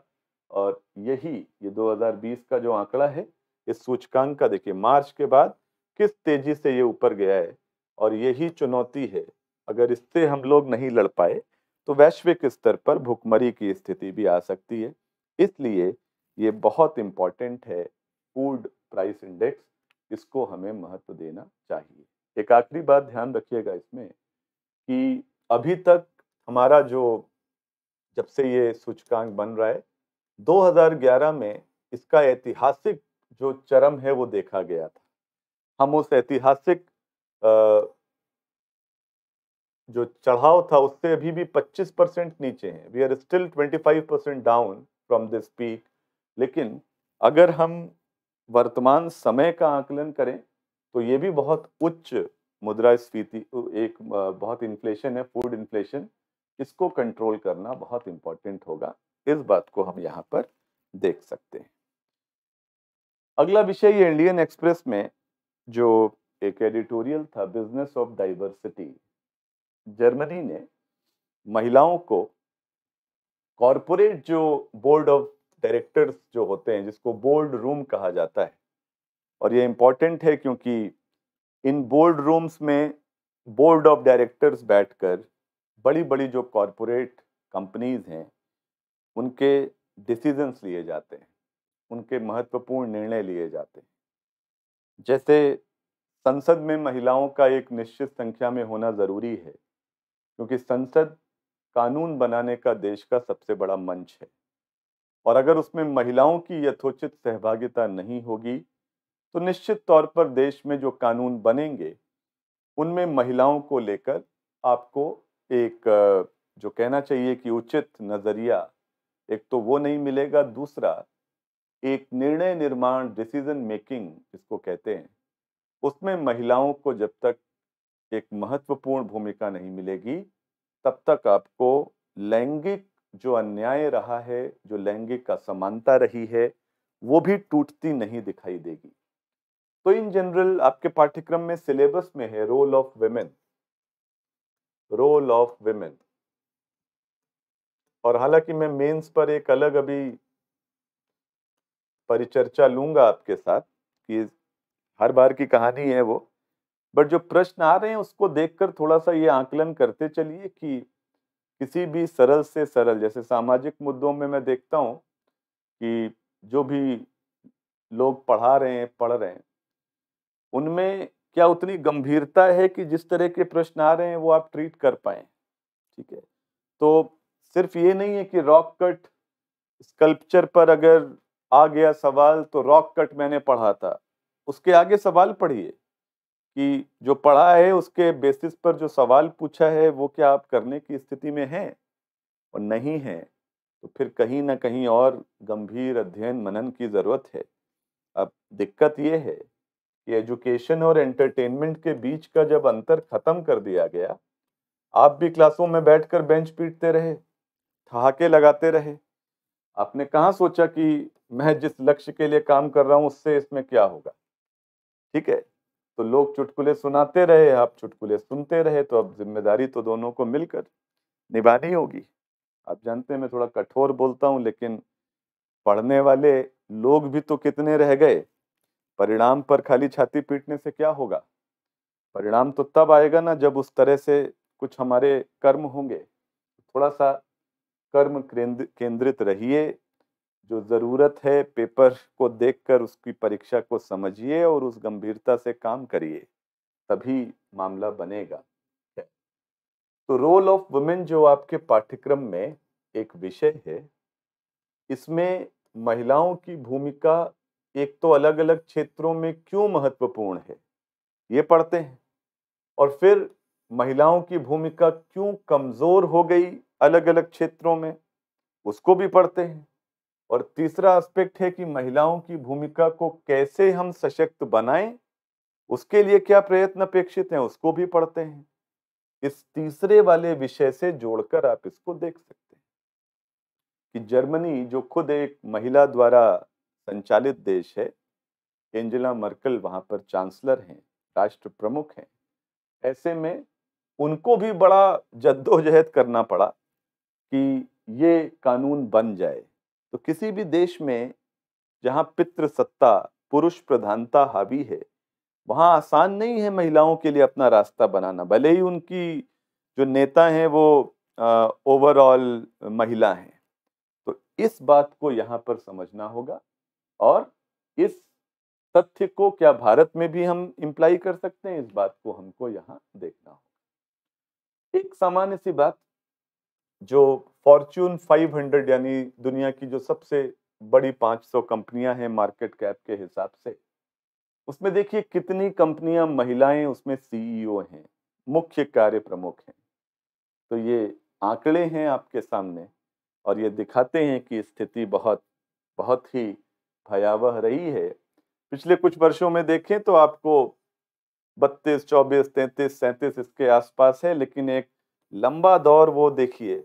और यही ये 2020 का जो आंकड़ा है इस सूचकांक का देखिए मार्च के बाद किस तेज़ी से ये ऊपर गया है और यही चुनौती है अगर इससे हम लोग नहीं लड़ पाए तो वैश्विक स्तर पर भुखमरी की स्थिति भी आ सकती है इसलिए ये बहुत इम्पॉर्टेंट है फूड प्राइस इंडेक्स इसको हमें महत्व देना चाहिए एक आखिरी बात ध्यान रखिएगा इसमें कि अभी तक हमारा जो जब से ये सूचकांक बन रहा है 2011 में इसका ऐतिहासिक जो चरम है वो देखा गया था हम उस ऐतिहासिक जो चढ़ाव था उससे अभी भी 25 परसेंट नीचे हैं we are still 25 percent down from this peak लेकिन अगर हम वर्तमान समय का आकलन करें तो ये भी बहुत उच्च मुद्रा स्फीति एक बहुत इन्फ्लेशन है फूड इन्फ्लेशन इसको कंट्रोल करना बहुत इंपॉर्टेंट होगा इस बात को हम यहाँ पर देख सकते हैं अगला विषय ये इंडियन एक्सप्रेस में जो एक एडिटोरियल था बिजनेस ऑफ डाइवर्सिटी जर्मनी ने महिलाओं को कॉरपोरेट जो बोर्ड ऑफ डायरेक्टर्स जो होते हैं जिसको बोर्ड रूम कहा जाता है और ये इम्पॉर्टेंट है क्योंकि इन बोर्ड रूम्स में बोर्ड ऑफ डायरेक्टर्स बैठकर बड़ी बड़ी जो कॉरपोरेट कंपनीज हैं उनके डिसीजंस लिए जाते हैं उनके महत्वपूर्ण निर्णय लिए जाते हैं जैसे संसद में महिलाओं का एक निश्चित संख्या में होना ज़रूरी है क्योंकि संसद कानून बनाने का देश का सबसे बड़ा मंच है और अगर उसमें महिलाओं की यथोचित सहभागिता नहीं होगी तो निश्चित तौर पर देश में जो कानून बनेंगे उनमें महिलाओं को लेकर आपको एक जो कहना चाहिए कि उचित नज़रिया एक तो वो नहीं मिलेगा दूसरा एक निर्णय निर्माण डिसीजन मेकिंग जिसको कहते हैं उसमें महिलाओं को जब तक एक महत्वपूर्ण भूमिका नहीं मिलेगी तब तक आपको लैंगिक जो अन्याय रहा है जो लैंगिक असमानता रही है वो भी टूटती नहीं दिखाई देगी तो इन जनरल आपके पाठ्यक्रम में सिलेबस में है role of women role of women और हालांकि मैं मेंस पर एक अलग अभी परिचर्चा लूंगा आपके साथ कि हर बार की कहानी है वो बट जो प्रश्न आ रहे हैं उसको देखकर थोड़ा सा ये आकलन करते चलिए कि किसी भी सरल से सरल जैसे सामाजिक मुद्दों में मैं देखता हूँ कि जो भी लोग पढ़ा रहे हैं पढ़ रहे हैं उनमें क्या उतनी गंभीरता है कि जिस तरह के प्रश्न आ रहे हैं वो आप ट्रीट कर पाए ठीक है तो सिर्फ ये नहीं है कि रॉक कट स्कल्पचर पर अगर आ गया सवाल तो रॉक कट मैंने पढ़ा था उसके आगे सवाल पढ़िए कि जो पढ़ा है उसके बेसिस पर जो सवाल पूछा है वो क्या आप करने की स्थिति में हैं और नहीं है तो फिर कहीं ना कहीं और गंभीर अध्ययन मनन की ज़रूरत है अब दिक्कत ये है कि एजुकेशन और एंटरटेनमेंट के बीच का जब अंतर खत्म कर दिया गया आप भी क्लासों में बैठकर बेंच पीटते रहे ठहाके लगाते रहे आपने कहाँ सोचा कि मैं जिस लक्ष्य के लिए काम कर रहा हूँ उससे इसमें क्या होगा ठीक है तो लोग चुटकुले सुनाते रहे आप चुटकुले सुनते रहे तो अब जिम्मेदारी तो दोनों को मिलकर निभानी होगी आप जानते हैं मैं थोड़ा कठोर बोलता हूँ लेकिन पढ़ने वाले लोग भी तो कितने रह गए परिणाम पर खाली छाती पीटने से क्या होगा परिणाम तो तब आएगा ना जब उस तरह से कुछ हमारे कर्म होंगे थोड़ा सा कर्म केंद्रित रहिए जो ज़रूरत है पेपर को देखकर उसकी परीक्षा को समझिए और उस गंभीरता से काम करिए तभी मामला बनेगा तो रोल ऑफ वुमेन जो आपके पाठ्यक्रम में एक विषय है इसमें महिलाओं की भूमिका एक तो अलग अलग क्षेत्रों में क्यों महत्वपूर्ण है ये पढ़ते हैं और फिर महिलाओं की भूमिका क्यों कमज़ोर हो गई अलग अलग क्षेत्रों में उसको भी पढ़ते हैं और तीसरा एस्पेक्ट है कि महिलाओं की भूमिका को कैसे हम सशक्त बनाएं उसके लिए क्या प्रयत्न अपेक्षित हैं उसको भी पढ़ते हैं इस तीसरे वाले विषय से जोड़कर आप इसको देख सकते हैं कि जर्मनी जो खुद एक महिला द्वारा संचालित देश है एंजेला मर्कल वहाँ पर चांसलर हैं राष्ट्र प्रमुख हैं ऐसे में उनको भी बड़ा जद्दोजहद करना पड़ा कि ये कानून बन जाए तो किसी भी देश में जहाँ पितृसत्ता पुरुष प्रधानता हावी है वहाँ आसान नहीं है महिलाओं के लिए अपना रास्ता बनाना भले ही उनकी जो नेता हैं वो ओवरऑल महिला हैं तो इस बात को यहाँ पर समझना होगा और इस तथ्य को क्या भारत में भी हम इम्प्लाई कर सकते हैं इस बात को हमको यहाँ देखना होगा एक सामान्य सी बात जो फॉर्च्यून 500 यानी दुनिया की जो सबसे बड़ी 500 कंपनियां हैं मार्केट कैप के हिसाब से उसमें देखिए कितनी कंपनियां महिलाएं उसमें सीईओ e हैं मुख्य कार्य प्रमुख हैं तो ये आंकड़े हैं आपके सामने और ये दिखाते हैं कि स्थिति बहुत बहुत ही भयावह रही है पिछले कुछ वर्षों में देखें तो आपको बत्तीस चौबीस तैंतीस सैंतीस इसके आसपास है लेकिन एक लंबा दौर वो देखिए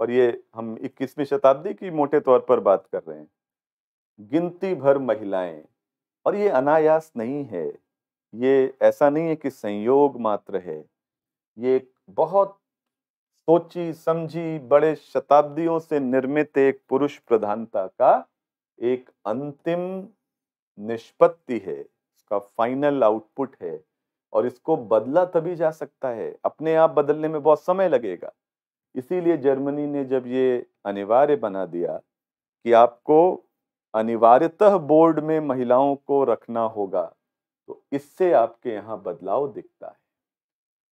और ये हम 21वीं शताब्दी की मोटे तौर पर बात कर रहे हैं गिनती भर महिलाएं और ये अनायास नहीं है ये ऐसा नहीं है कि संयोग मात्र है ये एक बहुत सोची समझी बड़े शताब्दियों से निर्मित एक पुरुष प्रधानता का एक अंतिम निष्पत्ति है इसका फाइनल आउटपुट है और इसको बदला तभी जा सकता है अपने आप बदलने में बहुत समय लगेगा इसीलिए जर्मनी ने जब ये अनिवार्य बना दिया कि आपको अनिवार्यतः बोर्ड में महिलाओं को रखना होगा तो इससे आपके यहाँ बदलाव दिखता है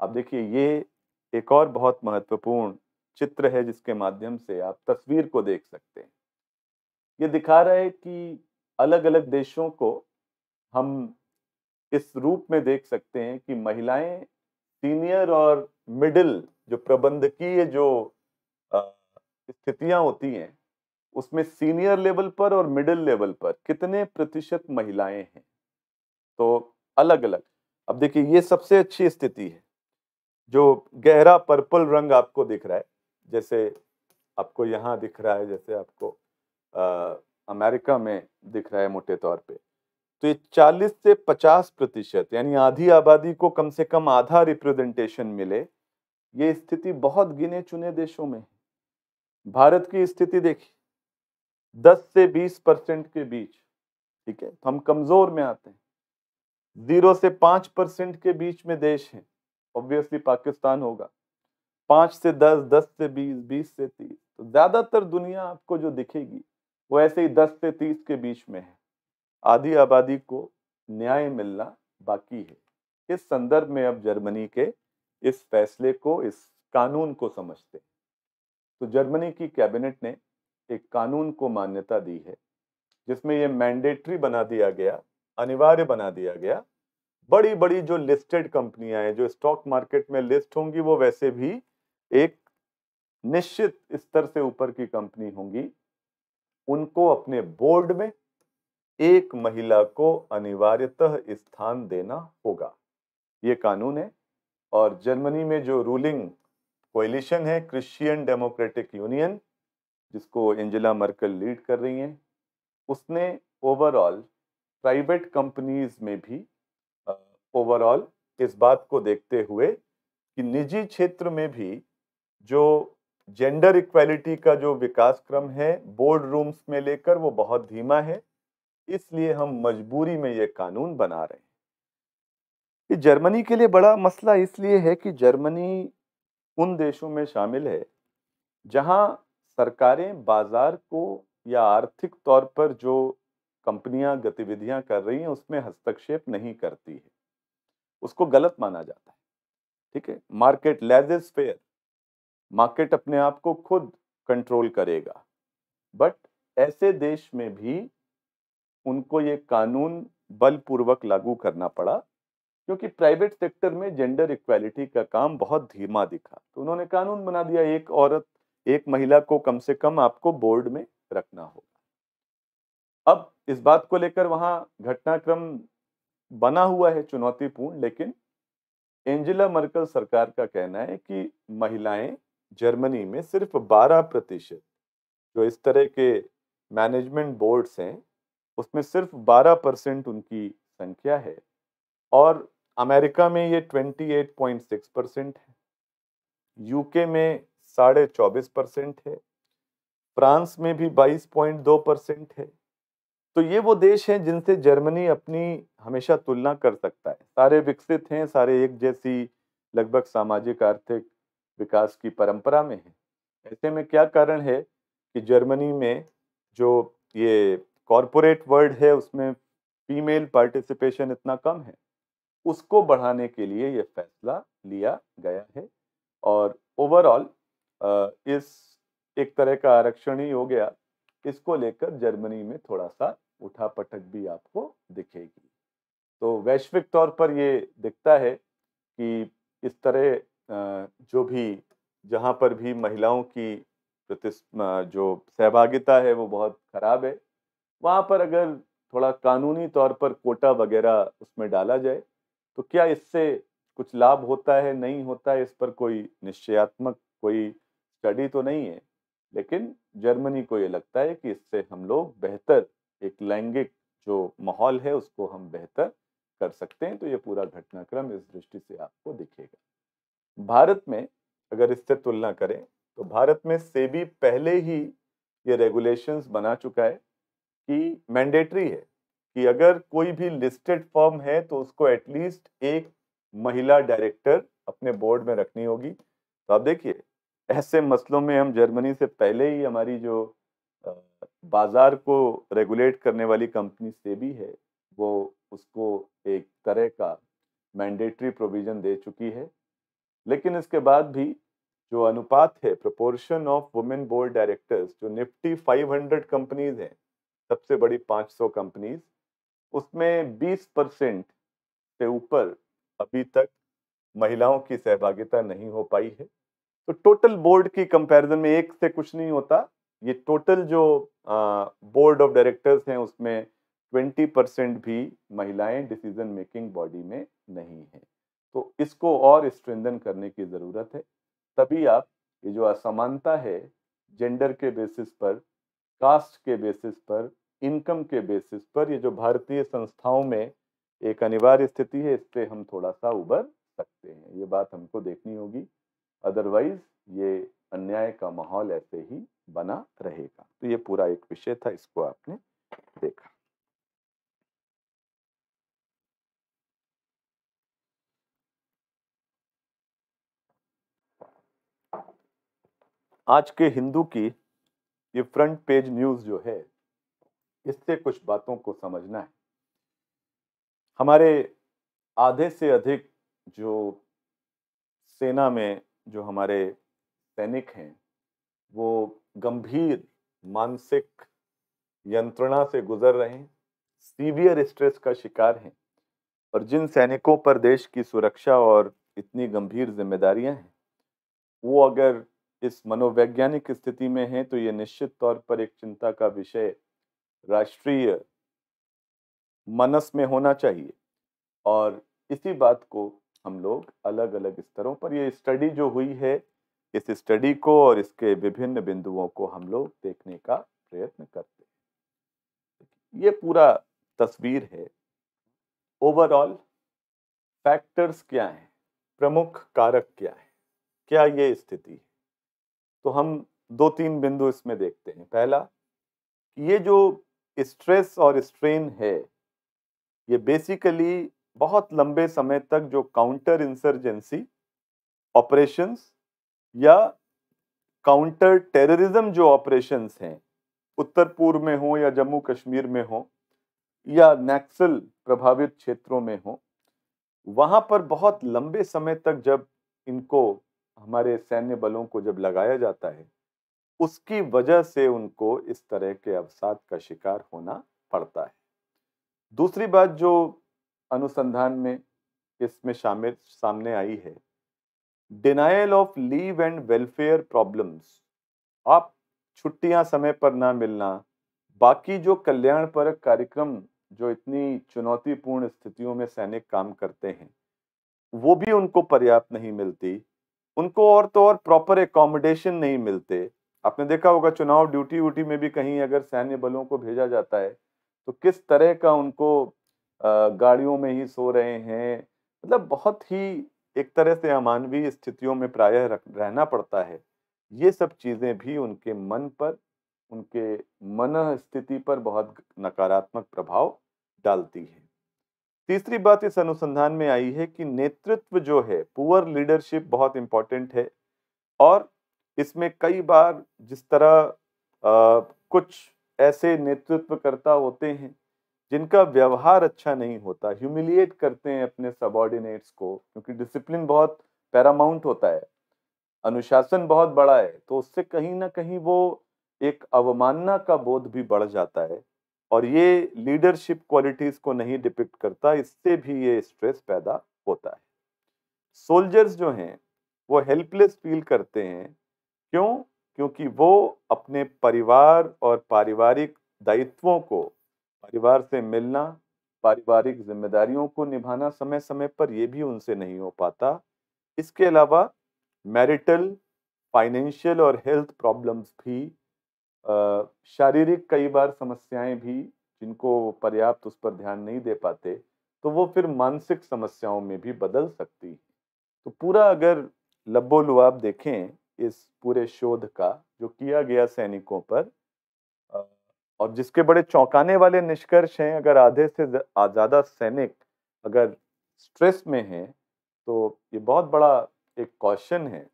अब देखिए ये एक और बहुत महत्वपूर्ण चित्र है जिसके माध्यम से आप तस्वीर को देख सकते हैं ये दिखा रहा है कि अलग अलग देशों को हम इस रूप में देख सकते हैं कि महिलाएं सीनियर और मिडिल जो प्रबंधकीय जो स्थितियां होती हैं उसमें सीनियर लेवल पर और मिडिल लेवल पर कितने प्रतिशत महिलाएं हैं तो अलग अलग अब देखिए ये सबसे अच्छी स्थिति है जो गहरा पर्पल रंग आपको दिख रहा है जैसे आपको यहाँ दिख रहा है जैसे आपको अमेरिका में दिख रहा है मोटे तौर पे तो ये 40 से 50 प्रतिशत यानी आधी आबादी को कम से कम आधा रिप्रेजेंटेशन मिले ये स्थिति बहुत गिने चुने देशों में है भारत की स्थिति देखिए 10 से 20 परसेंट के बीच ठीक है तो हम कमजोर में आते हैं जीरो से पांच परसेंट के बीच में देश है ऑब्वियसली पाकिस्तान होगा पांच से दस दस से बीस बीस से तीस तो ज्यादातर दुनिया आपको जो दिखेगी वो ऐसे ही दस से तीस के बीच में है आधी आबादी को न्याय मिलना बाकी है इस संदर्भ में अब जर्मनी के इस फैसले को इस कानून को समझते हैं तो जर्मनी की कैबिनेट ने एक कानून को मान्यता दी है जिसमें यह मैंडेटरी बना दिया गया अनिवार्य बना दिया गया बड़ी बड़ी जो लिस्टेड कंपनियां हैं जो स्टॉक मार्केट में लिस्ट होंगी वो वैसे भी एक निश्चित स्तर से ऊपर की कंपनी होंगी उनको अपने बोर्ड में एक महिला को अनिवार्यतः स्थान देना होगा ये कानून है और जर्मनी में जो रूलिंग कोलिशन है क्रिश्चियन डेमोक्रेटिक यूनियन जिसको एंजेला मर्कल लीड कर रही हैं उसने ओवरऑल प्राइवेट कंपनीज में भी ओवरऑल इस बात को देखते हुए कि निजी क्षेत्र में भी जो जेंडर इक्वालिटी का जो विकास क्रम है बोर्ड रूम्स में लेकर वो बहुत धीमा है इसलिए हम मजबूरी में ये कानून बना रहे हैं कि जर्मनी के लिए बड़ा मसला इसलिए है कि जर्मनी उन देशों में शामिल है जहां सरकारें बाजार को या आर्थिक तौर पर जो कंपनियां गतिविधियां कर रही हैं उसमें हस्तक्षेप नहीं करती है उसको गलत माना जाता है ठीक है मार्केट लेज फेयर मार्केट अपने आप को खुद कंट्रोल करेगा बट ऐसे देश में भी उनको ये कानून बलपूर्वक लागू करना पड़ा क्योंकि प्राइवेट सेक्टर में जेंडर इक्वालिटी का काम बहुत धीमा दिखा तो उन्होंने कानून बना दिया एक औरत एक महिला को कम से कम आपको बोर्ड में रखना होगा अब इस बात को लेकर वहाँ घटनाक्रम बना हुआ है चुनौतीपूर्ण लेकिन एंजिला मर्कल सरकार का कहना है कि महिलाएं जर्मनी में सिर्फ 12 प्रतिशत जो इस तरह के मैनेजमेंट बोर्ड्स हैं उसमें सिर्फ 12 परसेंट उनकी संख्या है और अमेरिका में ये 28.6 परसेंट है यूके में साढ़े चौबीस परसेंट है फ्रांस में भी 22.2 परसेंट है तो ये वो देश हैं जिनसे जर्मनी अपनी हमेशा तुलना कर सकता है सारे विकसित हैं सारे एक जैसी लगभग सामाजिक आर्थिक विकास की परंपरा में है ऐसे में क्या कारण है कि जर्मनी में जो ये कॉरपोरेट वर्ल्ड है उसमें फीमेल पार्टिसिपेशन इतना कम है उसको बढ़ाने के लिए ये फैसला लिया गया है और ओवरऑल इस एक तरह का आरक्षण ही हो गया इसको लेकर जर्मनी में थोड़ा सा उठा पटक भी आपको दिखेगी तो वैश्विक तौर पर ये दिखता है कि इस तरह जो भी जहाँ पर भी महिलाओं की प्रतिस जो सहभागिता है वो बहुत ख़राब है वहाँ पर अगर थोड़ा कानूनी तौर पर कोटा वगैरह उसमें डाला जाए तो क्या इससे कुछ लाभ होता है नहीं होता है इस पर कोई निश्चयात्मक कोई स्टडी तो नहीं है लेकिन जर्मनी को ये लगता है कि इससे हम लोग बेहतर एक लैंगिक जो माहौल है उसको हम बेहतर कर सकते हैं तो ये पूरा घटनाक्रम इस दृष्टि से आपको दिखेगा भारत में अगर इससे तुलना करें तो भारत में सेबी पहले ही ये रेगुलेशंस बना चुका है कि मैंडेटरी है कि अगर कोई भी लिस्टेड फर्म है तो उसको एटलीस्ट एक महिला डायरेक्टर अपने बोर्ड में रखनी होगी तो आप देखिए ऐसे मसलों में हम जर्मनी से पहले ही हमारी जो बाजार को रेगुलेट करने वाली कंपनी से भी है वो उसको एक तरह का मैंडेटरी प्रोविज़न दे चुकी है लेकिन इसके बाद भी जो अनुपात है proportion of women board directors जो निफ्टी 500 कंपनीज हैं सबसे बड़ी 500 कंपनीज उसमें 20 परसेंट से ऊपर अभी तक महिलाओं की सहभागिता नहीं हो पाई है तो टोटल बोर्ड की कंपैरिजन में एक से कुछ नहीं होता ये टोटल जो बोर्ड ऑफ डायरेक्टर्स हैं उसमें 20 परसेंट भी महिलाएं डिसीजन मेकिंग बॉडी में नहीं हैं तो इसको और स्ट्रेंदन करने की ज़रूरत है तभी आप ये जो असमानता है जेंडर के बेसिस पर कास्ट के बेसिस पर इनकम के बेसिस पर ये जो भारतीय संस्थाओं में एक अनिवार्य स्थिति है इस पर हम थोड़ा सा उबर सकते हैं ये बात हमको देखनी होगी अदरवाइज ये अन्याय का माहौल ऐसे ही बना रहेगा तो ये पूरा एक विषय था इसको आपने देखा आज के हिंदू की ये फ्रंट पेज न्यूज़ जो है इससे कुछ बातों को समझना है हमारे आधे से अधिक जो सेना में जो हमारे सैनिक हैं वो गंभीर मानसिक यंत्रणा से गुजर रहे हैं सीवियर स्ट्रेस का शिकार हैं और जिन सैनिकों पर देश की सुरक्षा और इतनी गंभीर जिम्मेदारियां हैं वो अगर इस मनोवैज्ञानिक स्थिति में हैं तो ये निश्चित तौर पर एक चिंता का विषय राष्ट्रीय मनस में होना चाहिए और इसी बात को हम लोग अलग अलग स्तरों पर ये स्टडी जो हुई है इस स्टडी को और इसके विभिन्न बिंदुओं को हम लोग देखने का प्रयत्न करते हैं ये पूरा तस्वीर है ओवरऑल फैक्टर्स क्या हैं प्रमुख कारक क्या है क्या ये स्थिति है तो हम दो तीन बिंदु इसमें देखते हैं पहला ये जो स्ट्रेस और स्ट्रेन है ये बेसिकली बहुत लंबे समय तक जो काउंटर इंसर्जेंसी ऑपरेशंस या काउंटर टेररिज्म जो ऑपरेशंस हैं उत्तर पूर्व में हो या जम्मू कश्मीर में हो या नक्सल प्रभावित क्षेत्रों में हो वहाँ पर बहुत लंबे समय तक जब इनको हमारे सैन्य बलों को जब लगाया जाता है उसकी वजह से उनको इस तरह के अवसाद का शिकार होना पड़ता है दूसरी बात जो अनुसंधान में इसमें शामिल सामने आई है denial of leave and welfare problems आप छुट्टियां समय पर ना मिलना बाकी जो कल्याणपरक कार्यक्रम जो इतनी चुनौतीपूर्ण स्थितियों में सैनिक काम करते हैं वो भी उनको पर्याप्त नहीं मिलती उनको और तो और प्रॉपर एकोमोडेशन नहीं मिलते आपने देखा होगा चुनाव ड्यूटी व्यूटी में भी कहीं अगर सैन्य बलों को भेजा जाता है तो किस तरह का उनको गाड़ियों में ही सो रहे हैं मतलब बहुत ही एक तरह से अमानवीय स्थितियों में प्रायः रहना पड़ता है ये सब चीज़ें भी उनके मन पर उनके मन स्थिति पर बहुत नकारात्मक प्रभाव डालती है तीसरी बात इस अनुसंधान में आई है कि नेतृत्व जो है पुअर लीडरशिप बहुत इम्पॉर्टेंट है और इसमें कई बार जिस तरह आ, कुछ ऐसे नेतृत्वकर्ता होते हैं जिनका व्यवहार अच्छा नहीं होता ह्यूमिलिएट करते हैं अपने सबॉर्डिनेट्स को क्योंकि डिसिप्लिन बहुत पैरामाउंट होता है अनुशासन बहुत बड़ा है तो उससे कहीं ना कहीं वो एक अवमानना का बोध भी बढ़ जाता है और ये लीडरशिप क्वालिटीज को नहीं डिपिक्ट करता इससे भी ये स्ट्रेस पैदा होता है सोल्जर्स जो हैं वो हेल्पलेस फील करते हैं क्यों क्योंकि वो अपने परिवार और पारिवारिक दायित्वों को परिवार से मिलना पारिवारिक जिम्मेदारियों को निभाना समय समय पर ये भी उनसे नहीं हो पाता इसके अलावा मैरिटल फाइनेंशियल और हेल्थ प्रॉब्लम्स भी शारीरिक कई बार समस्याएं भी जिनको पर्याप्त उस पर ध्यान नहीं दे पाते तो वो फिर मानसिक समस्याओं में भी बदल सकती है तो पूरा अगर लब्बो लुआब देखें इस पूरे शोध का जो किया गया सैनिकों पर और जिसके बड़े चौंकाने वाले निष्कर्ष हैं अगर आधे से ज़्यादा सैनिक अगर स्ट्रेस में हैं तो ये बहुत बड़ा एक कौशन है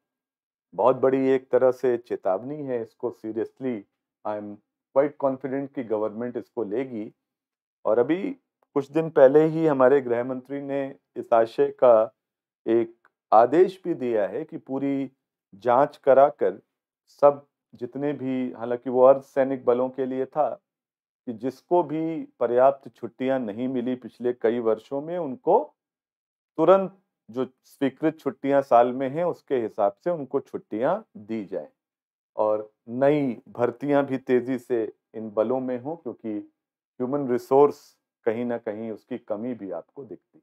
बहुत बड़ी एक तरह से चेतावनी है इसको seriously I am quite confident कि गवर्नमेंट इसको लेगी और अभी कुछ दिन पहले ही हमारे गृह मंत्री ने इस आशय का एक आदेश भी दिया है कि पूरी जांच कराकर सब जितने भी हालांकि वो अर्ध सैनिक बलों के लिए था कि जिसको भी पर्याप्त छुट्टियां नहीं मिली पिछले कई वर्षों में उनको तुरंत जो स्वीकृत छुट्टियां साल में हैं उसके हिसाब से उनको छुट्टियां दी जाएं और नई भर्तियां भी तेज़ी से इन बलों में हों क्योंकि ह्यूमन रिसोर्स कहीं ना कहीं उसकी कमी भी आपको दिखती है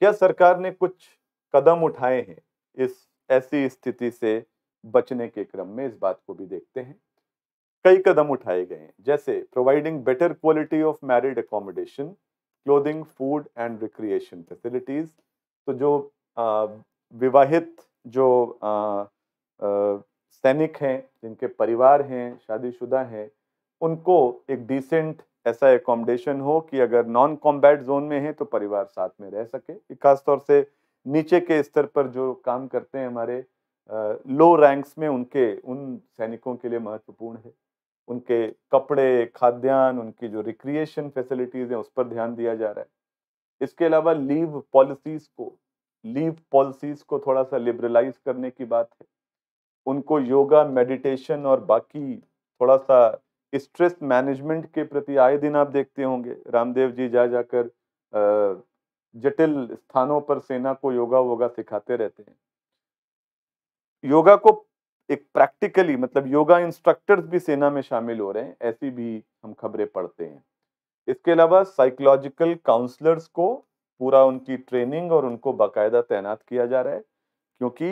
क्या सरकार ने कुछ कदम उठाए हैं इस ऐसी स्थिति से बचने के क्रम में इस बात को भी देखते हैं कई कदम उठाए गए हैं जैसे providing better quality of married accommodation clothing food and recreation facilities तो जो आ, विवाहित जो आ, आ, सैनिक हैं जिनके परिवार हैं शादीशुदा हैं उनको एक डिसेंट ऐसा एकोमोडेशन हो कि अगर नॉन कॉम्बैट जोन में है तो परिवार साथ में रह सके खासतौर से नीचे के स्तर पर जो काम करते हैं हमारे लो रैंक्स में उनके उन सैनिकों के लिए महत्वपूर्ण है उनके कपड़े खाद्यान्न उनकी जो रिक्रिएशन फैसिलिटीज़ हैं उस पर ध्यान दिया जा रहा है इसके अलावा लीव पॉलिसीज़ को लीव पॉलिसीज़ को थोड़ा सा लिबरलाइज करने की बात है उनको योगा मेडिटेशन और बाकी थोड़ा सा स्ट्रेस मैनेजमेंट के प्रति आए दिन आप देखते होंगे रामदेव जी जा जाकर जटिल स्थानों पर सेना को योगा वोगा सिखाते रहते हैं योगा को एक प्रैक्टिकली मतलब योगा इंस्ट्रक्टर्स भी सेना में शामिल हो रहे हैं ऐसी भी हम खबरें पढ़ते हैं इसके अलावा साइकोलॉजिकल काउंसलर्स को पूरा उनकी ट्रेनिंग और उनको बाकायदा तैनात किया जा रहा है क्योंकि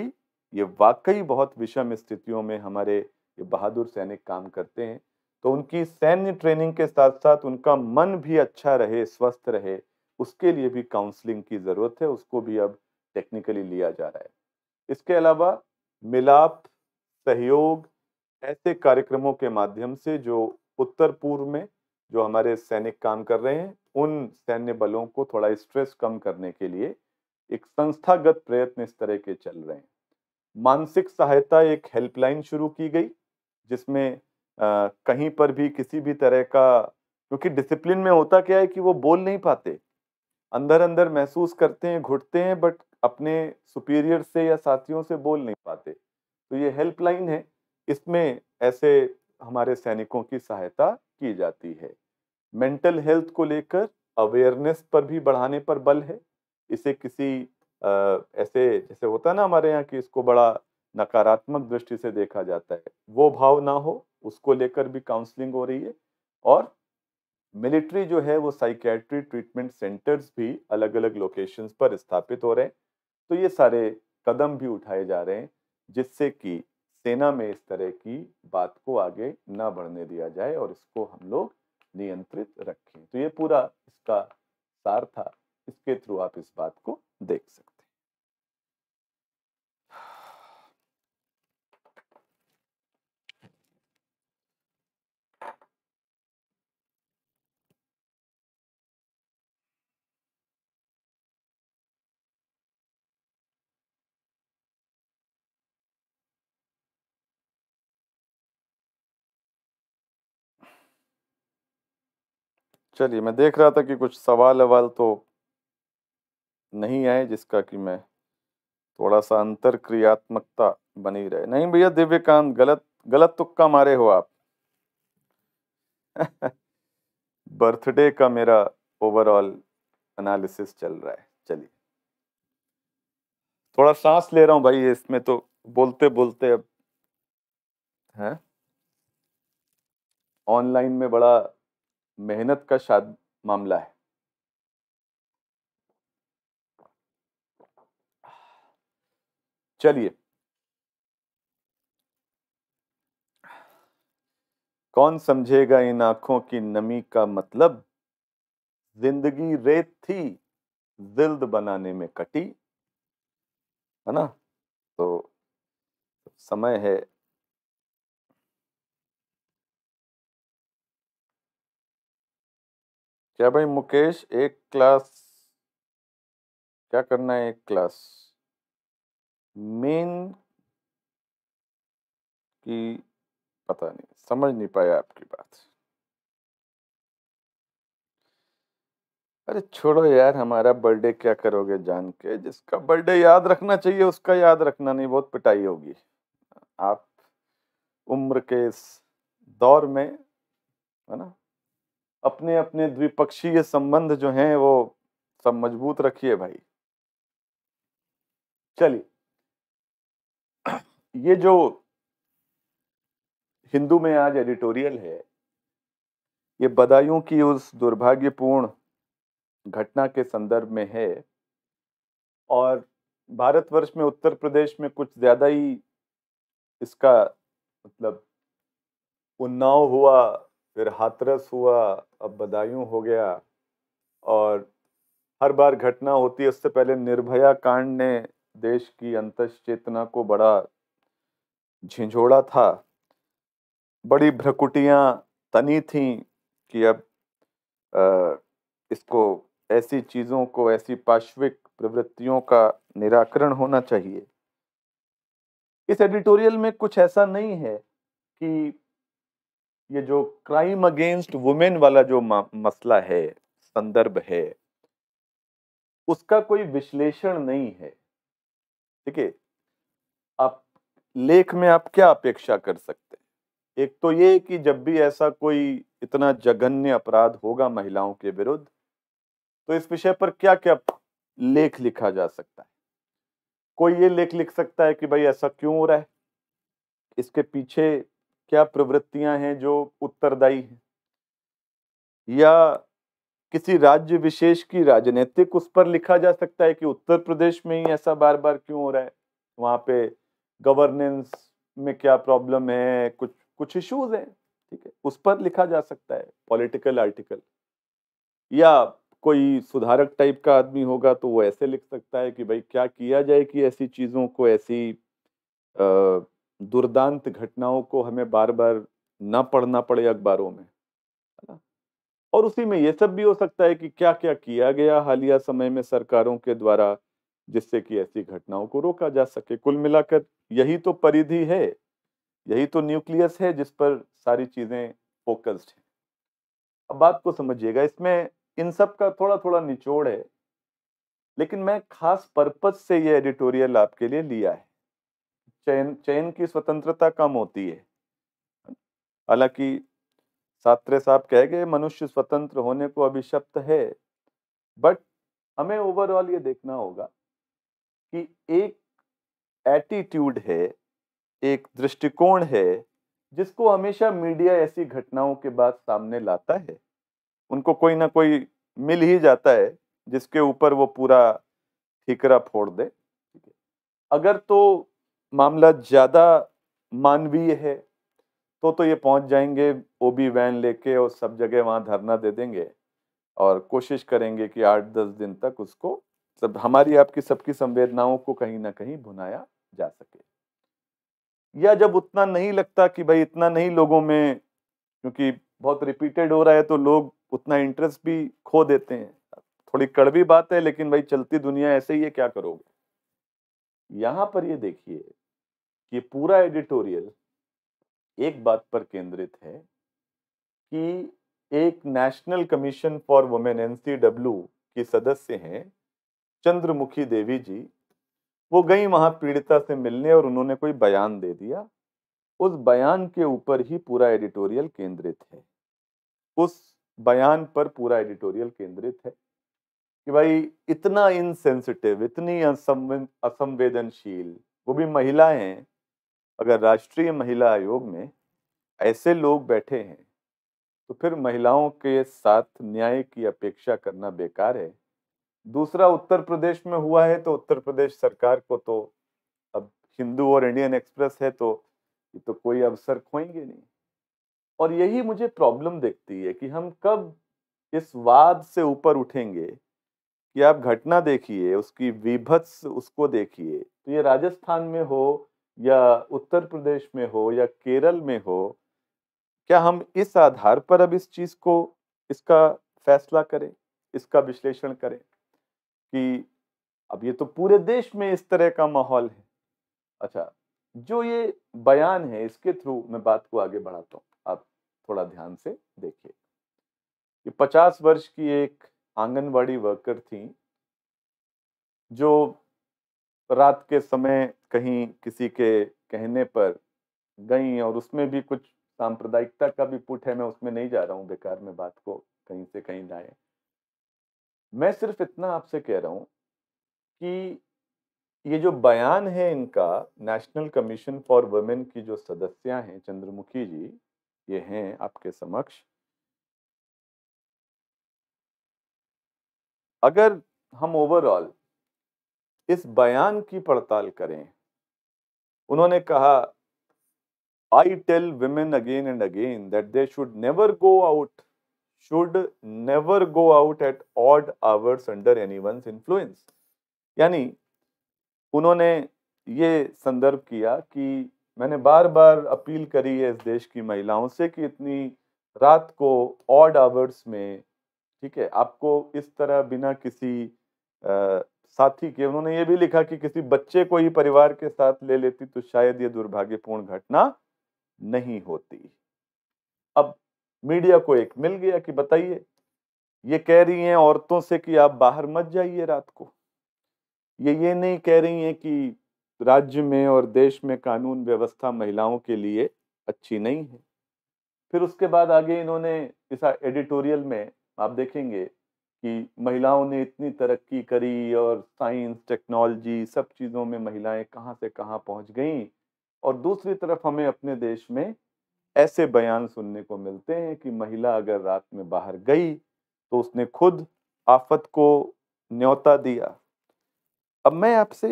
ये वाकई बहुत विषम स्थितियों में हमारे ये बहादुर सैनिक काम करते हैं तो उनकी सैन्य ट्रेनिंग के साथ साथ उनका मन भी अच्छा रहे स्वस्थ रहे उसके लिए भी काउंसलिंग की ज़रूरत है उसको भी अब टेक्निकली लिया जा रहा है इसके अलावा मिलाप सहयोग ऐसे कार्यक्रमों के माध्यम से जो उत्तर पूर्व में जो हमारे सैनिक काम कर रहे हैं उन सैन्य बलों को थोड़ा स्ट्रेस कम करने के लिए एक संस्थागत प्रयत्न इस तरह के चल रहे हैं मानसिक सहायता एक हेल्पलाइन शुरू की गई जिसमें आ, कहीं पर भी किसी भी तरह का क्योंकि डिसिप्लिन में होता क्या है कि वो बोल नहीं पाते अंदर अंदर महसूस करते हैं घुटते हैं बट अपने सुपीरियर से या साथियों से बोल नहीं पाते तो ये हेल्पलाइन है इसमें ऐसे हमारे सैनिकों की सहायता की जाती है मेंटल हेल्थ को लेकर अवेयरनेस पर भी बढ़ाने पर बल है इसे किसी ऐसे जैसे होता है ना हमारे यहाँ कि इसको बड़ा नकारात्मक दृष्टि से देखा जाता है वो भाव ना हो उसको लेकर भी काउंसलिंग हो रही है और मिलिट्री जो है वो साइकेट्री ट्रीटमेंट सेंटर्स भी अलग अलग लोकेशंस पर स्थापित हो रहे हैं तो ये सारे कदम भी उठाए जा रहे हैं जिससे कि सेना में इस तरह की बात को आगे ना बढ़ने दिया जाए और इसको हम लोग नियंत्रित रखें तो ये पूरा इसका सार था इसके थ्रू आप इस बात को देख सकते हैं चलिए मैं देख रहा था कि कुछ सवाल अवाल तो नहीं आए जिसका कि मैं थोड़ा सा अंतर क्रियात्मकता बनी रहे नहीं भैया दिव्यकांत गलत गलत तुक्का मारे हो आप *laughs* बर्थडे का मेरा ओवरऑल एनालिसिस चल रहा है चलिए थोड़ा सांस ले रहा हूं भाई इसमें तो बोलते बोलते अब है ऑनलाइन में बड़ा मेहनत का शायद मामला है चलिए कौन समझेगा इन आंखों की नमी का मतलब जिंदगी रेत थी जिल्द बनाने में कटी है ना तो समय है क्या भाई मुकेश एक क्लास क्या करना है एक क्लास मेन की पता नहीं समझ नहीं पाया आपकी बात अरे छोड़ो यार हमारा बर्थडे क्या करोगे जान के जिसका बर्थडे याद रखना चाहिए उसका याद रखना नहीं बहुत पिटाई होगी आप उम्र के इस दौर में है ना अपने अपने द्विपक्षीय संबंध जो हैं वो सब मजबूत रखिए भाई चलिए ये जो हिंदू में आज एडिटोरियल है ये बदायूं की उस दुर्भाग्यपूर्ण घटना के संदर्भ में है और भारतवर्ष में उत्तर प्रदेश में कुछ ज़्यादा ही इसका मतलब उन्नाव हुआ फिर हाथरस हुआ अब बदायूं हो गया और हर बार घटना होती है उससे पहले निर्भया कांड ने देश की अंत चेतना को बड़ा झिझोड़ा था बड़ी भ्रकुटियाँ तनी थी कि अब आ, इसको ऐसी चीज़ों को ऐसी पार्श्विक प्रवृत्तियों का निराकरण होना चाहिए इस एडिटोरियल में कुछ ऐसा नहीं है कि ये जो क्राइम अगेंस्ट वुमेन वाला जो मसला है संदर्भ है उसका कोई विश्लेषण नहीं है ठीक है लेख में आप क्या अपेक्षा कर सकते हैं एक तो ये कि जब भी ऐसा कोई इतना जघन्य अपराध होगा महिलाओं के विरुद्ध तो इस विषय पर क्या क्या लेख लिखा जा सकता है कोई ये लेख लिख सकता है कि भाई ऐसा क्यों हो रहा है इसके पीछे क्या प्रवृत्तियां हैं जो उत्तरदायी हैं या किसी राज्य विशेष की राजनीतिक उस पर लिखा जा सकता है कि उत्तर प्रदेश में ही ऐसा बार बार क्यों हो रहा है वहां पे गवर्नेंस में क्या प्रॉब्लम है कुछ कुछ इश्यूज हैं ठीक है उस पर लिखा जा सकता है पॉलिटिकल आर्टिकल या कोई सुधारक टाइप का आदमी होगा तो वो ऐसे लिख सकता है कि भाई क्या किया जाए कि ऐसी चीज़ों को ऐसी दुर्दांत घटनाओं को हमें बार बार ना पढ़ना पड़े अखबारों में है ना और उसी में ये सब भी हो सकता है कि क्या क्या किया गया हालिया समय में सरकारों के द्वारा जिससे कि ऐसी घटनाओं को रोका जा सके कुल मिलाकर यही तो परिधि है यही तो न्यूक्लियस है जिस पर सारी चीज़ें फोकस्ड हैं अब बात को समझिएगा इसमें इन सब का थोड़ा थोड़ा निचोड़ है लेकिन मैं खास पर्पज से ये एडिटोरियल आपके लिए लिया है चयन चयन की स्वतंत्रता कम होती है हालांकि सात्रे साहब कह गए मनुष्य स्वतंत्र होने को अभिशप्त है बट हमें ओवरऑल ये देखना होगा कि एक एटीट्यूड है एक दृष्टिकोण है जिसको हमेशा मीडिया ऐसी घटनाओं के बाद सामने लाता है उनको कोई ना कोई मिल ही जाता है जिसके ऊपर वो पूरा ठीकरा फोड़ दे ठीक है अगर तो मामला ज़्यादा मानवीय है तो तो ये पहुंच जाएंगे ओ बी वैन लेके और सब जगह वहाँ धरना दे देंगे और कोशिश करेंगे कि आठ दस दिन तक उसको सब हमारी आपकी सबकी संवेदनाओं को कहीं ना कहीं भुनाया जा सके या जब उतना नहीं लगता कि भाई इतना नहीं लोगों में क्योंकि बहुत रिपीटेड हो रहा है तो लोग उतना इंटरेस्ट भी खो देते हैं थोड़ी कड़वी बात है लेकिन भाई चलती दुनिया ऐसे ही है क्या करोगे यहाँ पर ये देखिए कि पूरा एडिटोरियल एक बात पर केंद्रित है कि एक नेशनल कमीशन फॉर वुमेन एन की सदस्य हैं चंद्रमुखी देवी जी वो गई वहाँ पीड़िता से मिलने और उन्होंने कोई बयान दे दिया उस बयान के ऊपर ही पूरा एडिटोरियल केंद्रित है उस बयान पर पूरा एडिटोरियल केंद्रित है कि भाई इतना इनसेंसिटिव इतनी असंवेदनशील वो भी हैं अगर राष्ट्रीय महिला आयोग में ऐसे लोग बैठे हैं तो फिर महिलाओं के साथ न्याय की अपेक्षा करना बेकार है दूसरा उत्तर प्रदेश में हुआ है तो उत्तर प्रदेश सरकार को तो अब हिंदू और इंडियन एक्सप्रेस है तो ये तो कोई अवसर खोएंगे नहीं और यही मुझे प्रॉब्लम देखती है कि हम कब इस वाद से ऊपर उठेंगे कि आप घटना देखिए उसकी विभत्स उसको देखिए तो ये राजस्थान में हो या उत्तर प्रदेश में हो या केरल में हो क्या हम इस आधार पर अब इस चीज़ को इसका फैसला करें इसका विश्लेषण करें कि अब ये तो पूरे देश में इस तरह का माहौल है अच्छा जो ये बयान है इसके थ्रू मैं बात को आगे बढ़ाता हूँ आप थोड़ा ध्यान से देखिए कि पचास वर्ष की एक आंगनवाड़ी वर्कर थी जो रात के समय कहीं किसी के कहने पर गई और उसमें भी कुछ सांप्रदायिकता का भी पुट है मैं उसमें नहीं जा रहा हूँ बेकार में बात को कहीं से कहीं लाए मैं सिर्फ इतना आपसे कह रहा हूं कि ये जो बयान है इनका नेशनल कमीशन फॉर वुमेन की जो सदस्या हैं चंद्रमुखी जी ये हैं आपके समक्ष अगर हम ओवरऑल इस बयान की पड़ताल करें उन्होंने कहा I tell women again and again that they should never go out never go out at odd hours under any anyone's influence यानी उन्होंने ये संदर्भ किया कि मैंने बार बार अपील करी है इस देश की महिलाओं से कि इतनी रात को ऑड आवर्स में ठीक है आपको इस तरह बिना किसी आ, साथी के उन्होंने ये भी लिखा कि किसी बच्चे को ही परिवार के साथ ले लेती तो शायद ये दुर्भाग्यपूर्ण घटना नहीं होती अब मीडिया को एक मिल गया कि बताइए ये कह रही हैं औरतों से कि आप बाहर मत जाइए रात को ये ये नहीं कह रही हैं कि राज्य में और देश में कानून व्यवस्था महिलाओं के लिए अच्छी नहीं है फिर उसके बाद आगे इन्होंने इस एडिटोरियल में आप देखेंगे कि महिलाओं ने इतनी तरक्की करी और साइंस टेक्नोलॉजी सब चीज़ों में महिलाएं कहाँ से कहाँ पहुँच गईं और दूसरी तरफ हमें अपने देश में ऐसे बयान सुनने को मिलते हैं कि महिला अगर रात में बाहर गई तो उसने खुद आफत को न्योता दिया अब मैं आपसे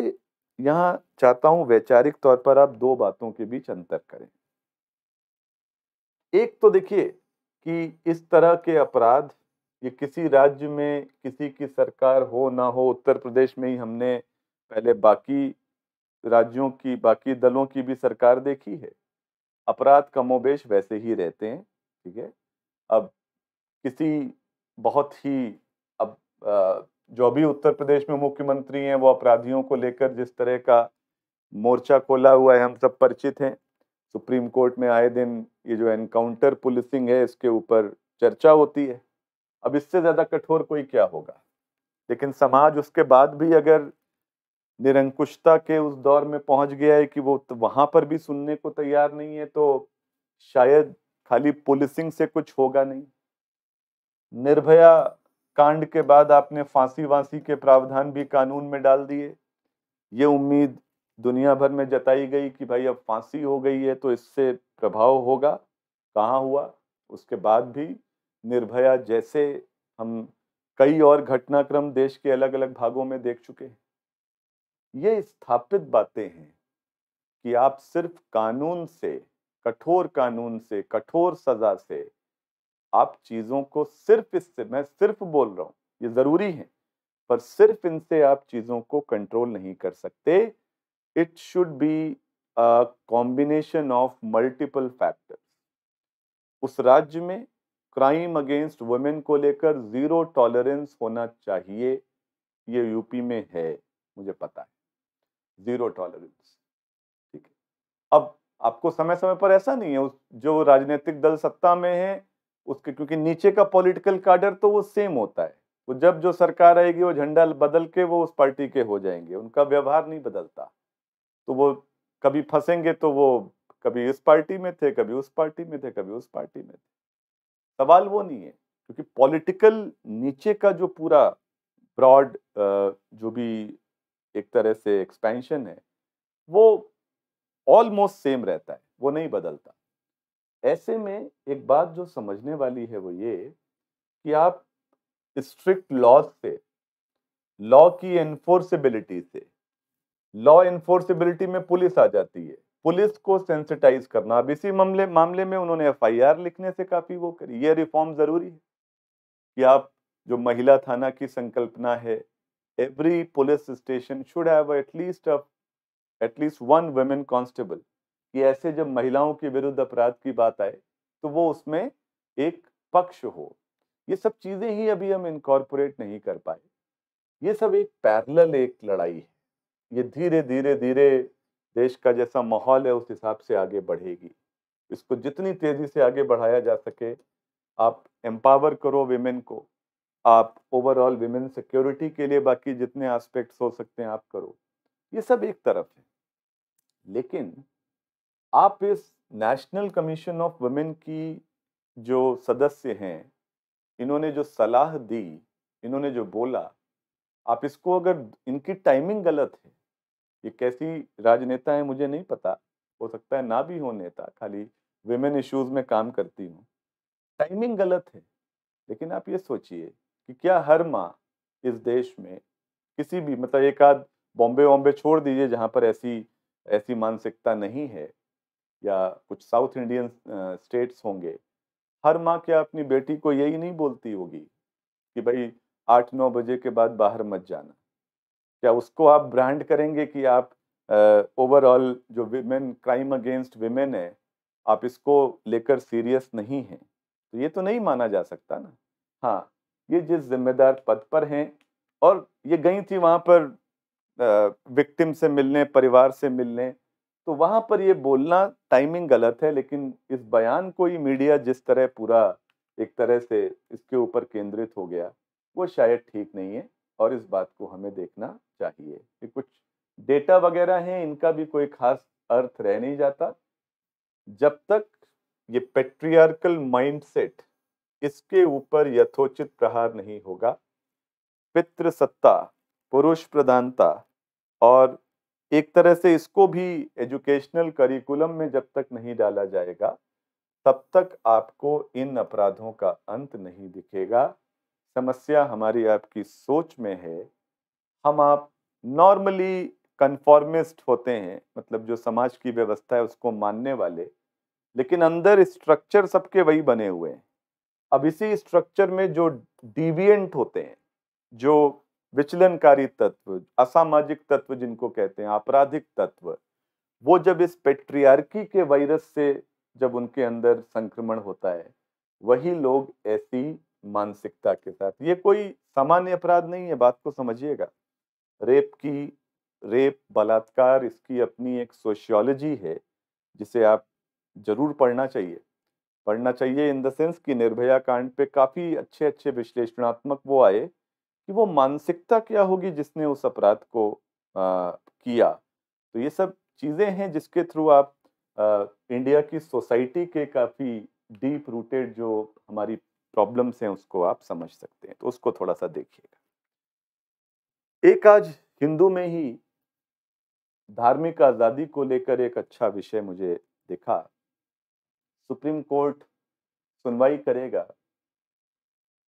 यहाँ चाहता हूँ वैचारिक तौर पर आप दो बातों के बीच अंतर करें एक तो देखिए कि इस तरह के अपराध ये किसी राज्य में किसी की सरकार हो ना हो उत्तर प्रदेश में ही हमने पहले बाकी राज्यों की बाकी दलों की भी सरकार देखी है अपराध कमोबेश वैसे ही रहते हैं ठीक है अब किसी बहुत ही अब जो भी उत्तर प्रदेश में मुख्यमंत्री हैं वो अपराधियों को लेकर जिस तरह का मोर्चा खोला हुआ है हम सब परिचित हैं सुप्रीम कोर्ट में आए दिन ये जो एनकाउंटर पुलिसिंग है इसके ऊपर चर्चा होती है अब इससे ज़्यादा कठोर कोई क्या होगा लेकिन समाज उसके बाद भी अगर निरंकुशता के उस दौर में पहुंच गया है कि वो तो वहां पर भी सुनने को तैयार नहीं है तो शायद खाली पुलिसिंग से कुछ होगा नहीं निर्भया कांड के बाद आपने फांसी वांसी के प्रावधान भी कानून में डाल दिए ये उम्मीद दुनिया भर में जताई गई कि भाई अब फांसी हो गई है तो इससे प्रभाव होगा कहाँ हुआ उसके बाद भी निर्भया जैसे हम कई और घटनाक्रम देश के अलग अलग भागों में देख चुके हैं ये स्थापित बातें हैं कि आप सिर्फ कानून से कठोर कानून से कठोर सजा से आप चीज़ों को सिर्फ इससे मैं सिर्फ बोल रहा हूँ ये ज़रूरी है पर सिर्फ इनसे आप चीज़ों को कंट्रोल नहीं कर सकते it should be combination of multiple factors उस राज्य में क्राइम अगेंस्ट वुमेन को लेकर ज़ीरो टॉलरेंस होना चाहिए ये यूपी में है मुझे पता है जीरो टॉलरेंस ठीक है अब आपको समय समय पर ऐसा नहीं है उस जो राजनीतिक दल सत्ता में है उसके क्योंकि नीचे का पॉलिटिकल कार्डर तो वो सेम होता है वो जब जो सरकार आएगी वो झंडा बदल के वो उस पार्टी के हो जाएंगे उनका व्यवहार नहीं बदलता तो वो कभी फंसेंगे तो वो कभी इस पार्टी में थे कभी उस पार्टी में थे कभी उस पार्टी में थे सवाल वो नहीं है क्योंकि पॉलिटिकल नीचे का जो पूरा ब्रॉड जो भी एक तरह से एक्सपेंशन है वो ऑलमोस्ट सेम रहता है वो नहीं बदलता ऐसे में एक बात जो समझने वाली है वो ये कि आप स्ट्रिक्ट लॉज से लॉ की एनफोर्सिबिलिटी से लॉ एनफोर्सिबिलिटी में पुलिस आ जाती है पुलिस को सेंसिटाइज करना अब इसी मामले मामले में उन्होंने एफआईआर लिखने से काफ़ी वो करी ये रिफॉर्म ज़रूरी है कि आप जो महिला थाना की संकल्पना है every police station should have at least a at least one women constable कि ऐसे जब महिलाओं के विरुद्ध अपराध की बात आए तो वो उसमें एक पक्ष हो ये सब चीज़ें ही अभी हम इनकॉर्पोरेट नहीं कर पाए ये सब एक पैरल एक लड़ाई है ये धीरे धीरे धीरे देश का जैसा माहौल है उस हिसाब से आगे बढ़ेगी इसको जितनी तेज़ी से आगे बढ़ाया जा सके आप एम्पावर करो वेमेन को आप ओवरऑल विमेन सिक्योरिटी के लिए बाकी जितने एस्पेक्ट्स हो सकते हैं आप करो ये सब एक तरफ है लेकिन आप इस नेशनल कमीशन ऑफ वुमेन की जो सदस्य हैं इन्होंने जो सलाह दी इन्होंने जो बोला आप इसको अगर इनकी टाइमिंग गलत है ये कैसी राजनेता है मुझे नहीं पता हो सकता है ना भी हो नेता खाली वेमेन इश्यूज में काम करती हूँ टाइमिंग गलत है लेकिन आप ये सोचिए कि क्या हर माँ इस देश में किसी भी मतलब एक आध बॉम्बे वॉम्बे छोड़ दीजिए जहाँ पर ऐसी ऐसी मानसिकता नहीं है या कुछ साउथ इंडियन स्टेट्स होंगे हर माँ क्या अपनी बेटी को यही नहीं बोलती होगी कि भाई आठ नौ बजे के बाद बाहर मत जाना क्या उसको आप ब्रांड करेंगे कि आप ओवरऑल uh, जो विमेन क्राइम अगेंस्ट विमेन है आप इसको लेकर सीरियस नहीं हैं तो ये तो नहीं माना जा सकता ना हाँ ये जिस जिम्मेदार पद पर हैं और ये गई थी वहाँ पर विक्टिम से मिलने परिवार से मिलने तो वहाँ पर ये बोलना टाइमिंग गलत है लेकिन इस बयान को ही मीडिया जिस तरह पूरा एक तरह से इसके ऊपर केंद्रित हो गया वो शायद ठीक नहीं है और इस बात को हमें देखना चाहिए कि कुछ डेटा वगैरह हैं इनका भी कोई खास अर्थ रह नहीं जाता जब तक ये पेट्रियार्कल माइंडसेट इसके ऊपर यथोचित प्रहार नहीं होगा पितृसत्ता पुरुष प्रधानता और एक तरह से इसको भी एजुकेशनल करिकुलम में जब तक नहीं डाला जाएगा तब तक आपको इन अपराधों का अंत नहीं दिखेगा समस्या हमारी आपकी सोच में है हम आप नॉर्मली कन्फॉर्मिस्ट होते हैं मतलब जो समाज की व्यवस्था है उसको मानने वाले लेकिन अंदर स्ट्रक्चर सबके वही बने हुए हैं अब इसी स्ट्रक्चर में जो डिवियंट होते हैं जो विचलनकारी तत्व असामाजिक तत्व जिनको कहते हैं आपराधिक तत्व वो जब इस पेट्रियार्की के वायरस से जब उनके अंदर संक्रमण होता है वही लोग ऐसी मानसिकता के साथ ये कोई सामान्य अपराध नहीं है बात को समझिएगा रेप की रेप बलात्कार इसकी अपनी एक सोशियोलॉजी है जिसे आप जरूर पढ़ना चाहिए पढ़ना चाहिए इन द सेंस कि निर्भया कांड पे काफ़ी अच्छे अच्छे विश्लेषणात्मक वो आए कि वो मानसिकता क्या होगी जिसने उस अपराध को आ, किया तो ये सब चीज़ें हैं जिसके थ्रू आप आ, इंडिया की सोसाइटी के काफ़ी डीप रूटेड जो हमारी प्रॉब्लम्स हैं उसको आप समझ सकते हैं तो उसको थोड़ा सा देखिएगा एक आज हिंदू में ही धार्मिक आज़ादी को लेकर एक अच्छा विषय मुझे दिखा सुप्रीम कोर्ट सुनवाई करेगा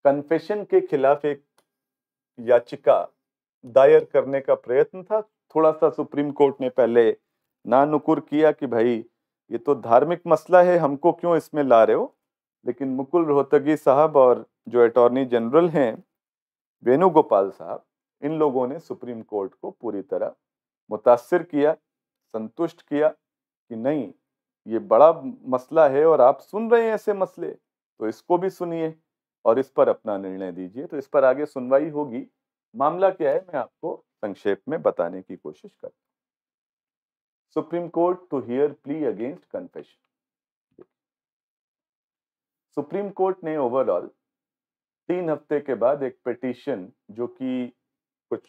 कन्फेशन के खिलाफ एक याचिका दायर करने का प्रयत्न था थोड़ा सा सुप्रीम कोर्ट ने पहले नानुकुर किया कि भाई ये तो धार्मिक मसला है हमको क्यों इसमें ला रहे हो लेकिन मुकुल रोहतगी साहब और जो अटॉर्नी जनरल हैं वेणुगोपाल साहब इन लोगों ने सुप्रीम कोर्ट को पूरी तरह मुतासर किया संतुष्ट किया कि नहीं ये बड़ा मसला है और आप सुन रहे हैं ऐसे मसले तो इसको भी सुनिए और इस पर अपना निर्णय दीजिए तो इस पर आगे सुनवाई होगी मामला क्या है मैं आपको संक्षेप में बताने की कोशिश करता हूँ Supreme Court to hear plea against confession Supreme Court ने ओवरऑल तीन हफ्ते के बाद एक पिटिशन जो कि कुछ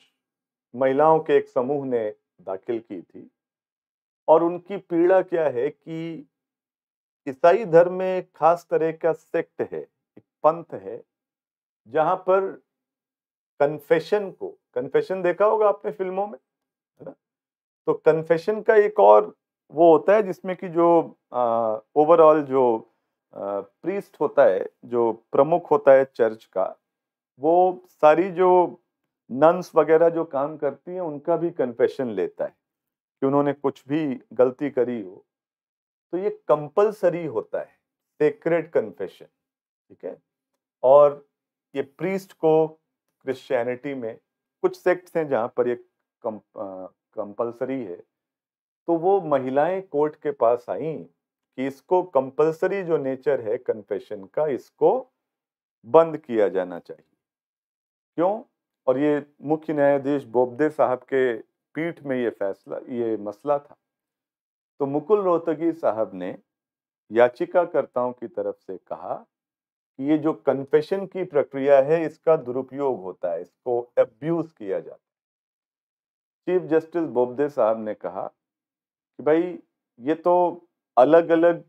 महिलाओं के एक समूह ने दाखिल की थी और उनकी पीड़ा क्या है कि ईसाई धर्म में एक खास तरह का सेक्ट है एक पंथ है जहां पर कन्फेशन को कन्फेशन देखा होगा आपने फिल्मों में है ना तो कन्फेशन का एक और वो होता है जिसमें कि जो ओवरऑल जो प्रीस्ट होता है जो प्रमुख होता है चर्च का वो सारी जो नंस वगैरह जो काम करती हैं उनका भी कन्फेशन लेता है कि उन्होंने कुछ भी गलती करी हो तो ये कंपलसरी होता है सेक्रेट कन्फेशन ठीक है और ये प्रीस्ट को क्रिश्चियनिटी में कुछ सेक्ट्स हैं जहाँ पर ये कंपलसरी है तो वो महिलाएं कोर्ट के पास आई कि इसको कंपलसरी जो नेचर है कन्फेशन का इसको बंद किया जाना चाहिए क्यों और ये मुख्य न्यायाधीश बोबदे साहब के पीठ में ये फैसला ये मसला था तो मुकुल रोहतगी साहब ने याचिकाकर्ताओं की तरफ से कहा कि ये जो कन्फेशन की प्रक्रिया है इसका दुरुपयोग होता है इसको एब्यूज किया जाता है चीफ जस्टिस बोबदे साहब ने कहा कि भाई ये तो अलग अलग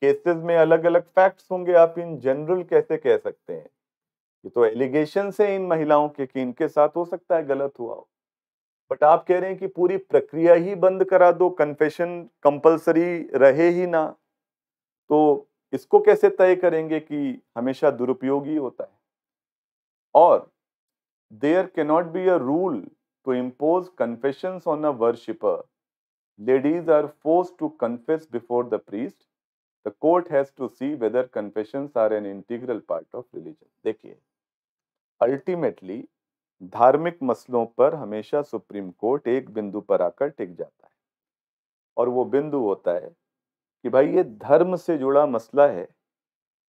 केसेस में अलग अलग फैक्ट्स होंगे आप इन जनरल कैसे कह सकते हैं ये तो एलिगेशन से इन महिलाओं के कि इनके साथ हो सकता है गलत हुआ हो बट आप कह रहे हैं कि पूरी प्रक्रिया ही बंद करा दो कन्फेशन कंपलसरी रहे ही ना तो इसको कैसे तय करेंगे कि हमेशा दुरुपयोग ही होता है और there cannot be a rule to impose confession on a worshipper ladies are force to confess before the priest the court has to see whether confession are an integral part of religion देखिए ultimately धार्मिक मसलों पर हमेशा supreme court एक बिंदु पर आकर टिक जाता है और वो बिंदु होता है कि भाई ये धर्म से जुड़ा मसला है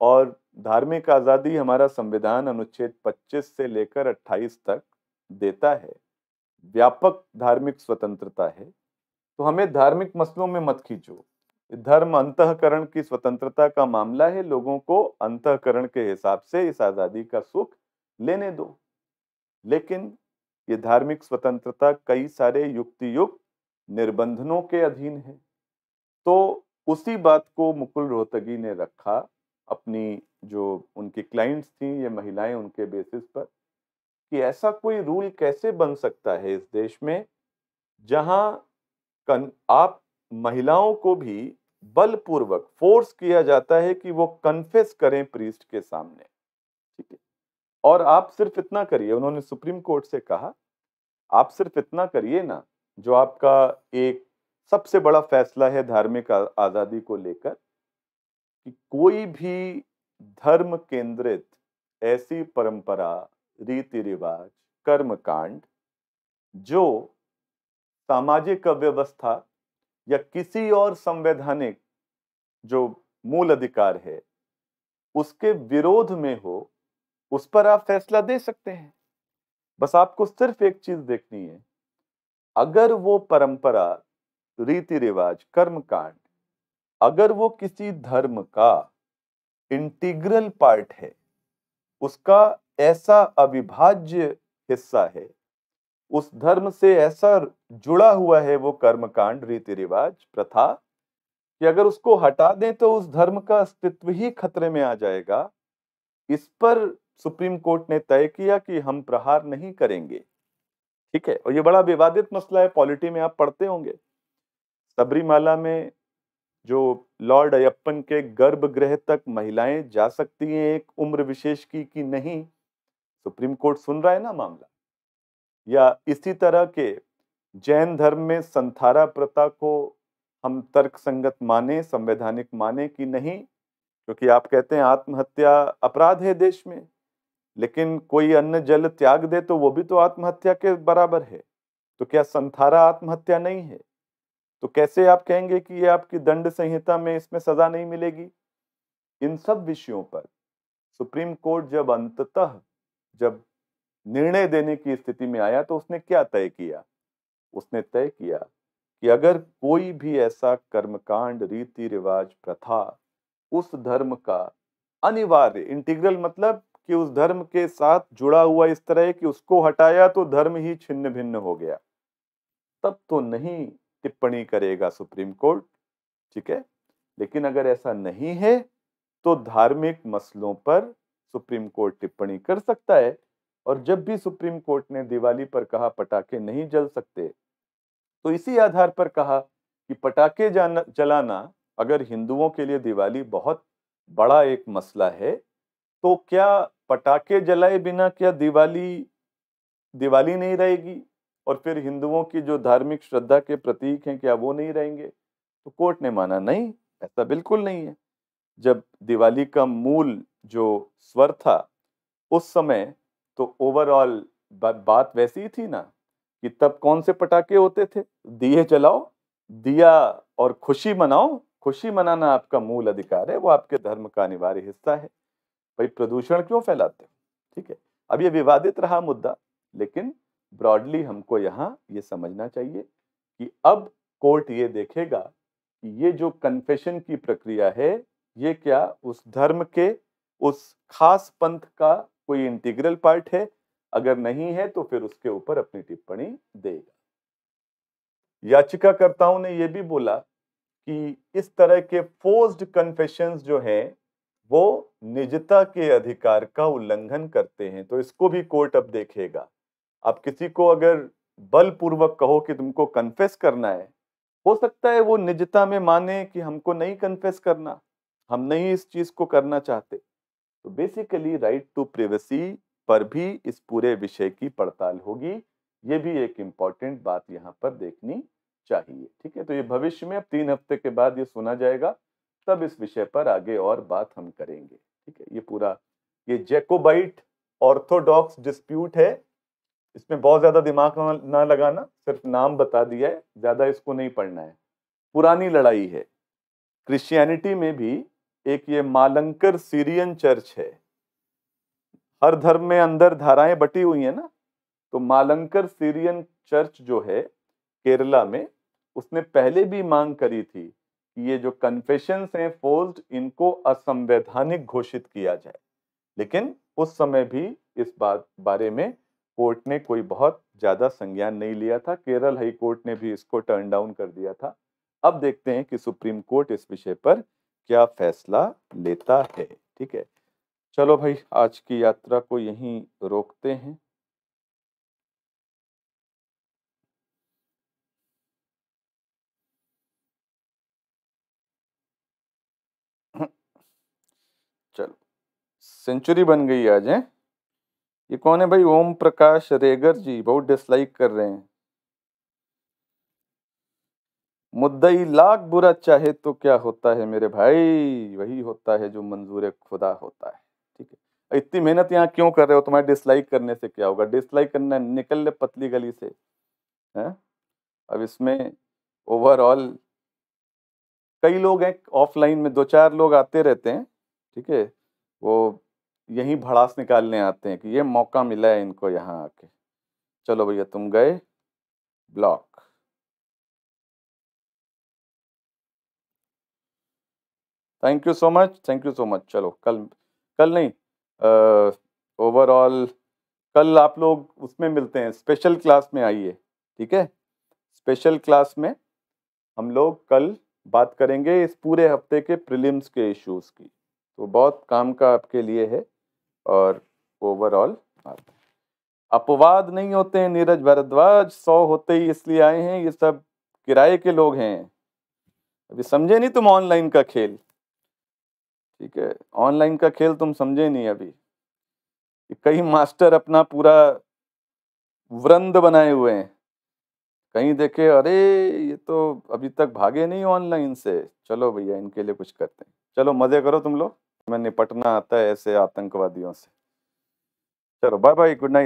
और धार्मिक आज़ादी हमारा संविधान अनुच्छेद 25 से लेकर 28 तक देता है व्यापक धार्मिक स्वतंत्रता है तो हमें धार्मिक मसलों में मत खींचो धर्म अंतकरण की स्वतंत्रता का मामला है लोगों को अंतकरण के हिसाब से इस आज़ादी का सुख लेने दो लेकिन ये धार्मिक स्वतंत्रता कई सारे युक्ति युक्त निर्बंधनों के अधीन है तो उसी बात को मुकुल रोहतगी ने रखा अपनी जो उनकी क्लाइंट्स थी ये महिलाएं उनके बेसिस पर कि ऐसा कोई रूल कैसे बन सकता है इस देश में जहां आप महिलाओं को भी बलपूर्वक फोर्स किया जाता है कि वो कन्फेस करें प्रीस्ट के सामने और आप सिर्फ इतना करिए उन्होंने सुप्रीम कोर्ट से कहा आप सिर्फ इतना करिए ना जो आपका एक सबसे बड़ा फैसला है धार्मिक आज़ादी को लेकर कि कोई भी धर्म केंद्रित ऐसी परंपरा रीति रिवाज कर्म कांड जो सामाजिक अव्यवस्था या किसी और संवैधानिक जो मूल अधिकार है उसके विरोध में हो उस पर आप फैसला दे सकते हैं बस आपको सिर्फ एक चीज देखनी है अगर वो परंपरा रीति रिवाज कर्म कांड अगर वो किसी धर्म का इंटीग्रल पार्ट है उसका ऐसा अविभाज्य हिस्सा है उस धर्म से ऐसा जुड़ा हुआ है वो कर्मकांड रीति रिवाज प्रथा कि अगर उसको हटा दें तो उस धर्म का अस्तित्व ही खतरे में आ जाएगा इस पर सुप्रीम कोर्ट ने तय किया कि हम प्रहार नहीं करेंगे ठीक है और ये बड़ा विवादित मसला है पॉलिटी में आप पढ़ते होंगे सबरीमाला में जो लॉर्ड अयप्पन के गर्भगृह तक महिलाएं जा सकती हैं एक उम्र विशेष की कि नहीं सुप्रीम कोर्ट सुन रहा है ना मामला या इसी तरह के जैन धर्म में संथारा प्रथा को हम तर्क संगत माने संवैधानिक माने कि नहीं क्योंकि आप कहते हैं आत्महत्या अपराध है देश में लेकिन कोई अन्य जल त्याग दे तो वो भी तो आत्महत्या के बराबर है तो क्या संथारा आत्महत्या नहीं है तो कैसे आप कहेंगे कि ये आपकी दंड संहिता में इसमें सजा नहीं मिलेगी इन सब विषयों पर सुप्रीम कोर्ट जब अंततः जब निर्णय देने की स्थिति में आया तो उसने क्या तय किया उसने तय किया कि अगर कोई भी ऐसा कर्मकांड रीति रिवाज प्रथा उस धर्म का अनिवार्य इंटीग्रल मतलब कि उस धर्म के साथ जुड़ा हुआ इस तरह कि उसको हटाया तो धर्म ही छिन्न भिन्न हो गया तब तो नहीं टिप्पणी करेगा सुप्रीम कोर्ट ठीक है लेकिन अगर ऐसा नहीं है तो धार्मिक मसलों पर सुप्रीम कोर्ट टिप्पणी कर सकता है और जब भी सुप्रीम कोर्ट ने दिवाली पर कहा पटाखे नहीं जल सकते तो इसी आधार पर कहा कि पटाखे जलाना अगर हिंदुओं के लिए दिवाली बहुत बड़ा एक मसला है तो क्या पटाखे जलाए बिना क्या दिवाली दिवाली नहीं रहेगी और फिर हिंदुओं की जो धार्मिक श्रद्धा के प्रतीक हैं क्या वो नहीं रहेंगे तो कोर्ट ने माना नहीं ऐसा बिल्कुल नहीं है जब दिवाली का मूल जो स्वर था उस समय तो ओवरऑल बात वैसी ही थी ना कि तब कौन से पटाखे होते थे दिए जलाओ दिया और खुशी मनाओ खुशी मनाना आपका मूल अधिकार है वो आपके धर्म का अनिवार्य हिस्सा है भाई प्रदूषण क्यों फैलाते हो ठीक है अब ये विवादित रहा मुद्दा लेकिन ब्रॉडली हमको यहाँ ये समझना चाहिए कि अब कोर्ट ये देखेगा कि ये जो कन्फेशन की प्रक्रिया है ये क्या उस धर्म के उस खास पंथ का कोई इंटीग्रल पार्ट है अगर नहीं है तो फिर उसके ऊपर अपनी टिप्पणी देगा याचिकाकर्ताओं ने यह भी बोला कि इस तरह के फोर्स्ड कन्फेशन जो हैं वो निजता के अधिकार का उल्लंघन करते हैं तो इसको भी कोर्ट अब देखेगा अब किसी को अगर बलपूर्वक कहो कि तुमको कन्फेस करना है हो सकता है वो निजता में माने कि हमको नहीं कन्फेस करना हम नहीं इस चीज को करना चाहते तो बेसिकली राइट टू प्रिवेसी पर भी इस पूरे विषय की पड़ताल होगी ये भी एक इम्पॉर्टेंट बात यहाँ पर देखनी चाहिए ठीक है तो ये भविष्य में अब तीन हफ्ते के बाद ये सुना जाएगा तब इस विषय पर आगे और बात हम करेंगे ठीक है ये पूरा ये जैकोबाइट ऑर्थोडॉक्स डिस्प्यूट है इसमें बहुत ज़्यादा दिमाग ना लगाना सिर्फ नाम बता दिया है ज़्यादा इसको नहीं पढ़ना है पुरानी लड़ाई है क्रिश्चियनिटी में भी एक ये मालंकर सीरियन चर्च है हर धर्म में अंदर धाराएं बटी हुई है ना तो मालंकर सीरियन चर्च जो है केरला में उसने पहले भी मांग करी थी ये जो कन्फेशन हैं फोल्ड इनको असंवैधानिक घोषित किया जाए लेकिन उस समय भी इस बात बारे में कोर्ट ने कोई बहुत ज़्यादा संज्ञान नहीं लिया था केरल हाई कोर्ट ने भी इसको टर्न डाउन कर दिया था अब देखते हैं कि सुप्रीम कोर्ट इस विषय पर क्या फैसला लेता है ठीक है चलो भाई आज की यात्रा को यहीं रोकते हैं सेंचुरी बन गई आज है ये कौन है भाई ओम प्रकाश रेगर जी बहुत डिसलाइक कर रहे हैं मुद्दई लाख बुरा चाहे तो क्या होता है मेरे भाई वही होता है जो मंजूर खुदा होता है ठीक है इतनी मेहनत यहाँ क्यों कर रहे हो तुम्हारे डिसलाइक करने से क्या होगा डिसलाइक करना निकल ले पतली गली से है अब इसमें ओवरऑल कई लोग हैं ऑफलाइन में दो चार लोग आते रहते हैं ठीक है वो यहीं भड़ास निकालने आते हैं कि ये मौका मिला है इनको यहाँ आके चलो भैया तुम गए block thank you so much thank you so much चलो कल कल नहीं ओवरऑल कल आप लोग उसमें मिलते हैं स्पेशल क्लास में आइए ठीक है स्पेशल क्लास में हम लोग कल बात करेंगे इस पूरे हफ्ते के प्रीलिम्स के इश्यूज की तो बहुत काम का आपके लिए है और ओवरऑल अपवाद नहीं होते हैं नीरज भारद्वाज सौ होते ही इसलिए आए हैं ये सब किराए के लोग हैं अभी समझे नहीं तुम ऑनलाइन का खेल ठीक है ऑनलाइन का खेल तुम समझे नहीं अभी कई मास्टर अपना पूरा वृंद बनाए हुए हैं कहीं देखे अरे ये तो अभी तक भागे नहीं ऑनलाइन से चलो भैया इनके लिए कुछ करते हैं चलो मज़े करो तुम लोग में निपटना आता है ऐसे आतंकवादियों से चलो बाय बाय गुड नाइट